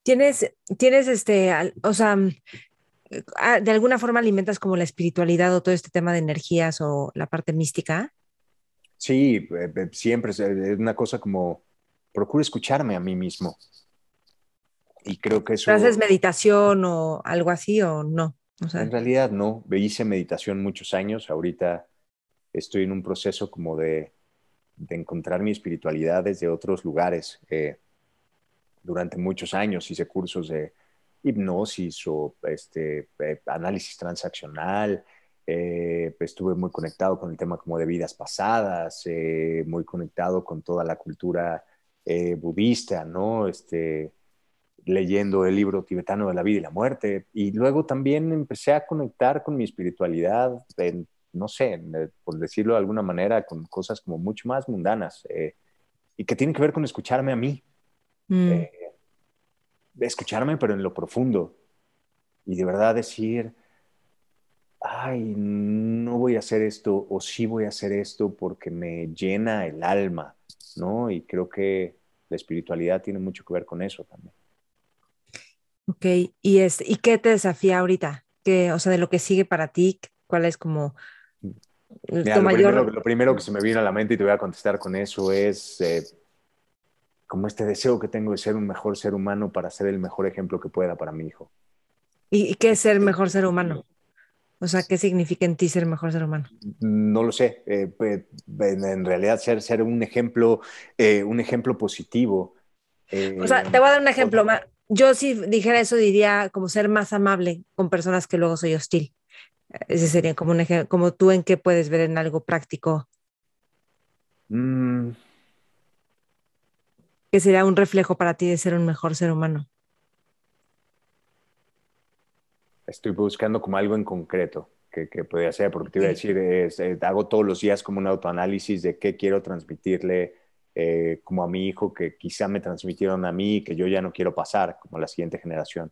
Tienes, tienes este, o sea, mm, ah, de alguna forma alimentas como la espiritualidad o todo este tema de energías o la parte mística. Sí, eh, eh, siempre es una cosa como procuro escucharme a mí mismo. Y creo que eso. ¿Haces meditación o algo así o no? en realidad no. Hice meditación muchos años. Ahorita estoy en un proceso como de de encontrar mi espiritualidad desde otros lugares. Eh, durante muchos años hice cursos de hipnosis o este, eh, análisis transaccional. Eh, estuve muy conectado con el tema como de vidas pasadas, muy conectado con toda la cultura budista, ¿no? Este, leyendo el libro tibetano de la vida y la muerte. Y luego también empecé a conectar con mi espiritualidad en no sé, eh, por decirlo de alguna manera, con cosas como mucho más mundanas eh, y que tienen que ver con escucharme a mí. Mm. Eh, escucharme, pero en lo profundo. Y de verdad decir, ay, no voy a hacer esto o sí voy a hacer esto porque me llena el alma, ¿no? Y creo que la espiritualidad tiene mucho que ver con eso también. Ok, ¿y, es, este, ¿y qué te desafía ahorita? ¿Qué, o sea, de lo que sigue para ti, ¿cuál es como lo, primero, que se me viene a la mente y te voy a contestar con eso es eh, como este deseo que tengo de ser un mejor ser humano para ser el mejor ejemplo que pueda para mi hijo. ¿Y qué es ser este, mejor ser humano? O sea, ¿qué significa en ti ser mejor ser humano? No lo sé. Eh, en realidad, ser, un ejemplo, eh, un ejemplo positivo. o sea, te voy a dar un ejemplo. Yo si dijera eso diría como ser más amable con personas que luego soy hostil. Ese sería como un ejemplo, como tú en qué puedes ver en algo práctico. Mm. Que sería un reflejo para ti de ser un mejor ser humano. Estoy buscando como algo en concreto que, que podría ser, porque te iba a decir, eh, hago todos los días como un autoanálisis de qué quiero transmitirle eh, como a mi hijo que quizá me transmitieron a mí que yo ya no quiero pasar como la siguiente generación.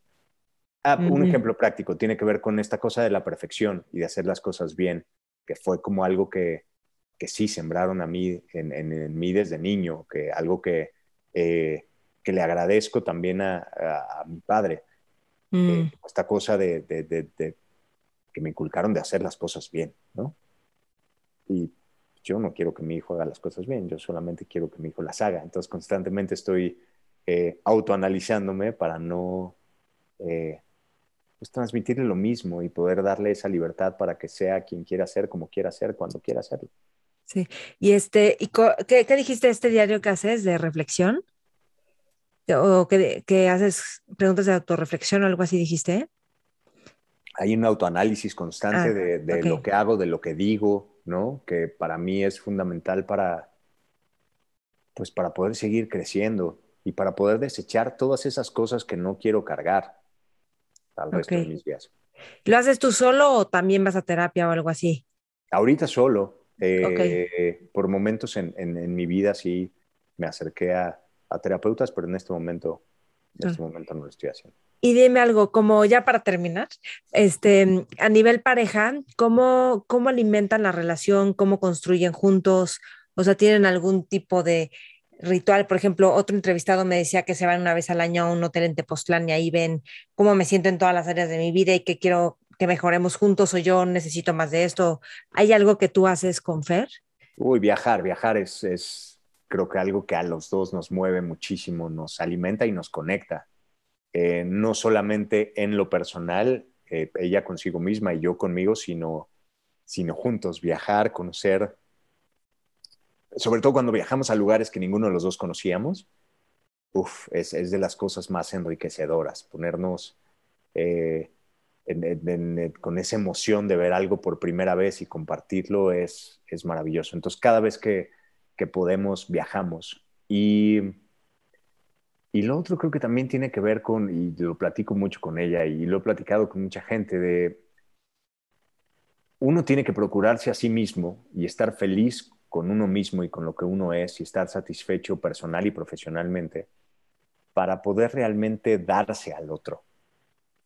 Ah, un ejemplo práctico tiene que ver con esta cosa de la perfección y de hacer las cosas bien, que fue como algo que, que sí sembraron a mí, en, en, mí desde niño, que algo que, eh, que le agradezco también a, mi padre. Mm. Eh, esta cosa de, de, que me inculcaron de hacer las cosas bien, ¿no? Y yo no quiero que mi hijo haga las cosas bien, yo solamente quiero que mi hijo las haga. Entonces constantemente estoy eh, autoanalizándome para no pues transmitirle lo mismo y poder darle esa libertad para que sea quien quiera ser, como quiera ser, cuando quiera hacerlo. Sí, y este, y qué, dijiste este diario que haces de reflexión? ¿O que, haces preguntas de autorreflexión o algo así dijiste? Hay un autoanálisis constante ah, de, lo que hago, de lo que digo, ¿no? Que para mí es fundamental para, pues para poder seguir creciendo y para poder desechar todas esas cosas que no quiero cargar al resto de mis días. ¿Lo haces tú solo o también vas a terapia o algo así? Ahorita solo. Eh, por momentos en, mi vida sí me acerqué a, terapeutas, pero en este momento, en este mm. momento no lo estoy haciendo. Y dime algo, como ya para terminar, este, a nivel pareja, ¿cómo, cómo alimentan la relación? ¿Cómo construyen juntos? O sea, ¿tienen algún tipo de ritual. Por ejemplo, otro entrevistado me decía que se van una vez al año a un hotel en Tepoztlán y ahí ven cómo me siento en todas las áreas de mi vida y que quiero que mejoremos juntos o yo necesito más de esto. ¿Hay algo que tú haces con Fer? Uy, viajar, viajar es, creo que algo que a los dos nos mueve muchísimo, nos alimenta y nos conecta. Eh, no solamente en lo personal, eh, ella consigo misma y yo conmigo, sino, sino juntos, viajar, conocer sobre todo cuando viajamos a lugares que ninguno de los dos conocíamos, es, de las cosas más enriquecedoras, ponernos eh, eh, con esa emoción de ver algo por primera vez y compartirlo es, es maravilloso. Entonces, cada vez que, podemos, viajamos. Y, y, lo otro creo que también tiene que ver con, y lo platico mucho con ella y lo he platicado con mucha gente, de uno tiene que procurarse a sí mismo y estar feliz con uno mismo y con lo que uno es y estar satisfecho personal y profesionalmente para poder realmente darse al otro.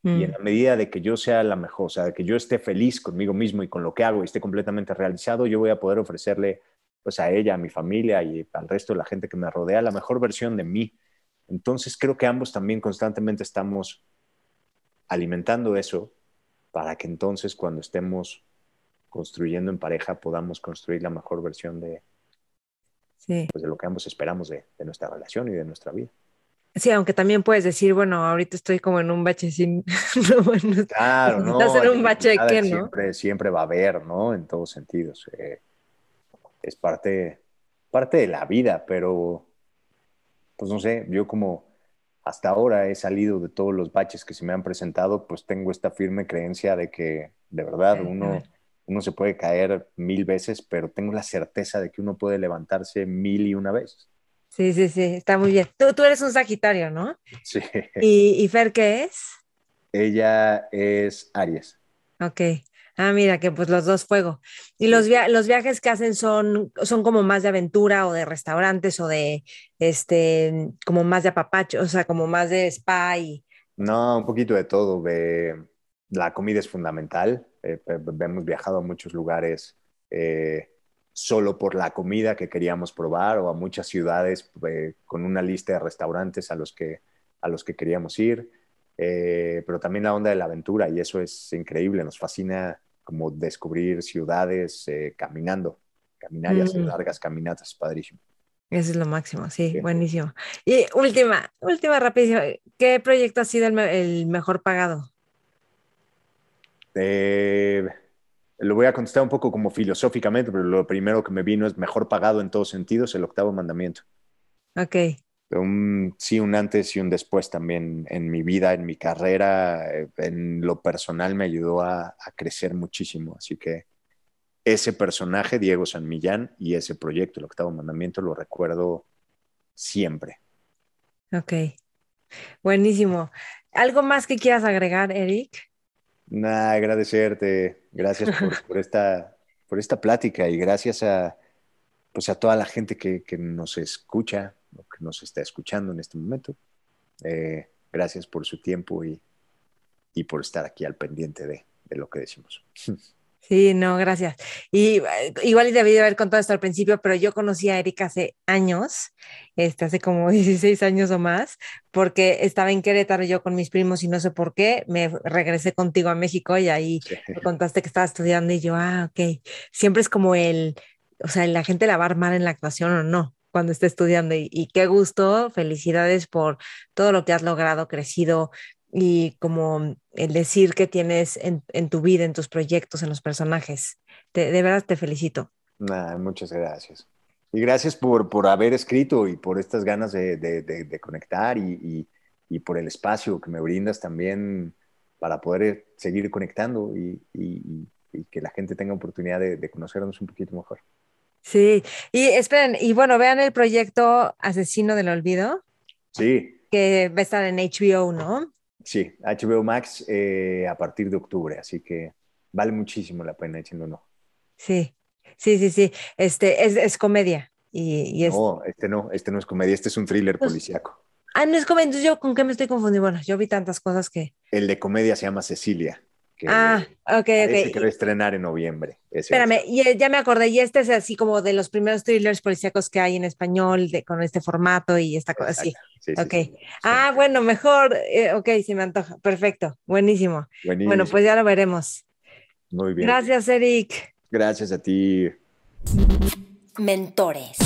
Y en mm. la medida de que yo sea la mejor, o sea, de que yo esté feliz conmigo mismo y con lo que hago y esté completamente realizado, yo voy a poder ofrecerle pues a ella, a mi familia y al resto de la gente que me rodea la mejor versión de mí. Entonces creo que ambos también constantemente estamos alimentando eso para que entonces cuando estemos construyendo en pareja podamos construir la mejor versión de, sí. Pues, de lo que ambos esperamos de, nuestra relación y de nuestra vida. Sí, aunque también puedes decir, bueno, ahorita estoy como en un bache sin. <laughs> claro, no. Estás en un bache que, ¿no? Siempre, siempre va a haber, ¿no? En todos sentidos. Eh, es parte, parte de la vida, pero. Pues no sé, yo como hasta ahora he salido de todos los baches que se me han presentado, pues tengo esta firme creencia de que de verdad uno uno se puede caer mil veces, pero tengo la certeza de que uno puede levantarse mil y una veces. Sí, sí, sí, está muy bien. Tú, eres un Sagitario, ¿no? Sí. ¿Y, ¿Y, Fer qué es? Ella es Aries. Ok. Ah, mira, que pues los dos fuego. ¿Y los, los viajes que hacen son, son como más de aventura o de restaurantes o de, este, como más de apapacho, o sea, como más de spa y... No, un poquito de todo. De... La comida es fundamental eh, eh, hemos viajado a muchos lugares eh, solo por la comida que queríamos probar o a muchas ciudades con una lista de restaurantes a los que, a los que queríamos ir, pero también la onda de la aventura y eso es increíble, nos fascina como descubrir ciudades caminando, caminar y mm. largas caminatas, padrísimo. Eso es lo máximo, sí, buenísimo. Y última, última rapidísimo, ¿qué proyecto ha sido el mejor pagado? Este, lo voy a contestar un poco como filosóficamente, pero lo primero que me vino es mejor pagado en todos sentidos, el octavo mandamiento. Ok. sí, un antes y un después también en mi vida, en mi carrera, en lo personal me ayudó a, a crecer muchísimo. Así que ese personaje, Diego San Millán, y ese proyecto, el octavo mandamiento, lo recuerdo siempre. Ok, buenísimo. ¿Algo más que quieras agregar, Eric? Nada, agradecerte. Gracias <laughs> por, esta, por esta plática y gracias a, pues a toda la gente que, que nos escucha o que nos está escuchando en este momento. Eh, gracias por su tiempo y, y por estar aquí al pendiente de, de lo que decimos. <laughs> Sí, no, gracias. Y eh, igual debí haber contado esto al principio, pero yo conocí a Erika hace años, este, hace como 16 <laughs> años o más, porque estaba en Querétaro yo con mis primos y no sé por qué, me regresé contigo a México y ahí me contaste que estaba estudiando y yo, ah, ok. Siempre es como el, o sea, la gente la va a armar en la actuación o no cuando esté estudiando y, y qué gusto, felicidades por todo lo que has logrado, crecido, y como el decir que tienes en, tu vida, en tus proyectos, en los personajes. Te, de verdad te felicito. muchas gracias. Y gracias por, haber escrito y por estas ganas de, conectar y, por el espacio que me brindas también para poder seguir conectando y, y que la gente tenga oportunidad de conocernos un poquito mejor. Sí, y esperen, y bueno, vean el proyecto Asesino del Olvido. Sí. Que va a estar en HBO, ¿no? Sí, HBO Max eh, a partir de octubre, así que vale muchísimo la pena echando no. Sí, sí, sí, sí. Este es, comedia. Y, No, este no, este no es comedia, este es un thriller pues, policíaco. Ah, no es comedia, entonces yo con qué me estoy confundiendo. Bueno, yo vi tantas cosas que. El de comedia se llama Cecilia ah, ok, ok. Se quiere estrenar en noviembre. Espérame, y eh, ya me acordé, y este es así como de los primeros thrillers policíacos que hay en español, de, con este formato y esta cosa. así. ah, bueno, mejor, eh, ok, sí, me antoja. Perfecto, buenísimo. buenísimo. Bueno, pues ya lo veremos. Muy bien. Gracias, Eric. Gracias a ti. Mentores.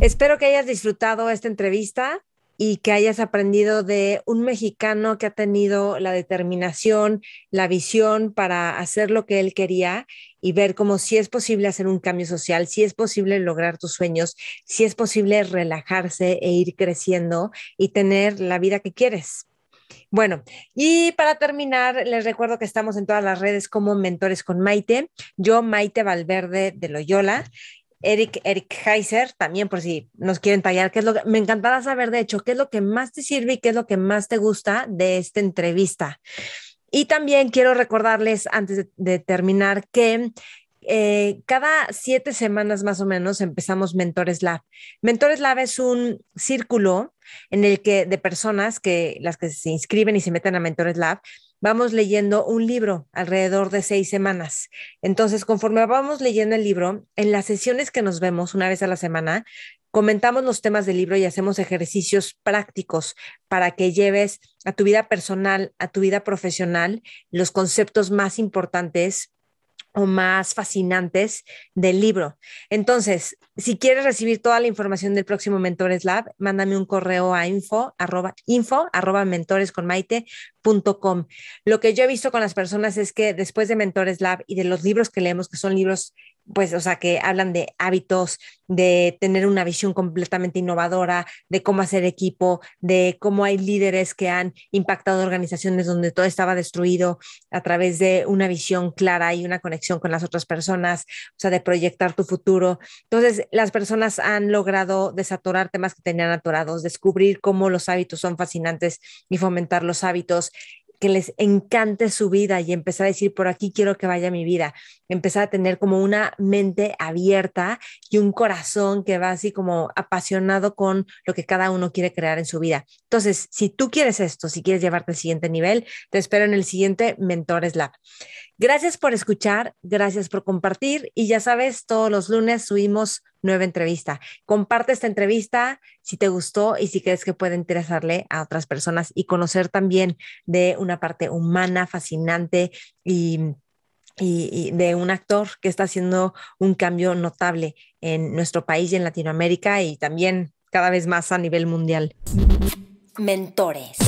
Espero que hayas disfrutado esta entrevista y que hayas aprendido de un mexicano que ha tenido la determinación, la visión para hacer lo que él quería y ver cómo si es posible hacer un cambio social, si es posible lograr tus sueños, si es posible relajarse e ir creciendo y tener la vida que quieres. Bueno, y para terminar, les recuerdo que estamos en todas las redes como Mentores con Maite, yo Maite Valverde de Loyola, Eric, Eric Heiser, también por si nos quieren tallar, qué es lo que me encantará saber, de hecho, qué es lo que más te sirve y qué es lo que más te gusta de esta entrevista. Y también quiero recordarles antes de, terminar que eh, cada siete semanas más o menos empezamos Mentores Lab. Mentores Lab es un círculo en el que de personas que las que se inscriben y se meten a Mentores Lab vamos leyendo un libro alrededor de seis semanas. Entonces, conforme vamos leyendo el libro, en las sesiones que nos vemos una vez a la semana, comentamos los temas del libro y hacemos ejercicios prácticos para que lleves a tu vida personal, a tu vida profesional, los conceptos más importantes o más fascinantes del libro. Entonces, si quieres recibir toda la información del próximo Mentores Lab, mándame un correo a info arroba, info, arroba com Lo que yo he visto con las personas es que después de Mentores Lab y de los libros que leemos, que son libros pues, o sea, que hablan de hábitos, de tener una visión completamente innovadora, de cómo hacer equipo, de cómo hay líderes que han impactado organizaciones donde todo estaba destruido a través de una visión clara y una conexión con las otras personas, o sea, de proyectar tu futuro. Entonces, las personas han logrado desatorar temas que tenían atorados, descubrir cómo los hábitos son fascinantes y fomentar los hábitos que les encante su vida y empezar a decir, por aquí quiero que vaya mi vida, empezar a tener como una mente abierta y un corazón que va así como apasionado con lo que cada uno quiere crear en su vida. Entonces, si tú quieres esto, si quieres llevarte al siguiente nivel, te espero en el siguiente Mentores Lab. Gracias por escuchar, gracias por compartir y ya sabes, todos los lunes subimos nueva entrevista. Comparte esta entrevista si te gustó y si crees que puede interesarle a otras personas y conocer también de una parte humana, fascinante y de un actor que está haciendo un cambio notable en nuestro país y en Latinoamérica y también cada vez más a nivel mundial. Mentores.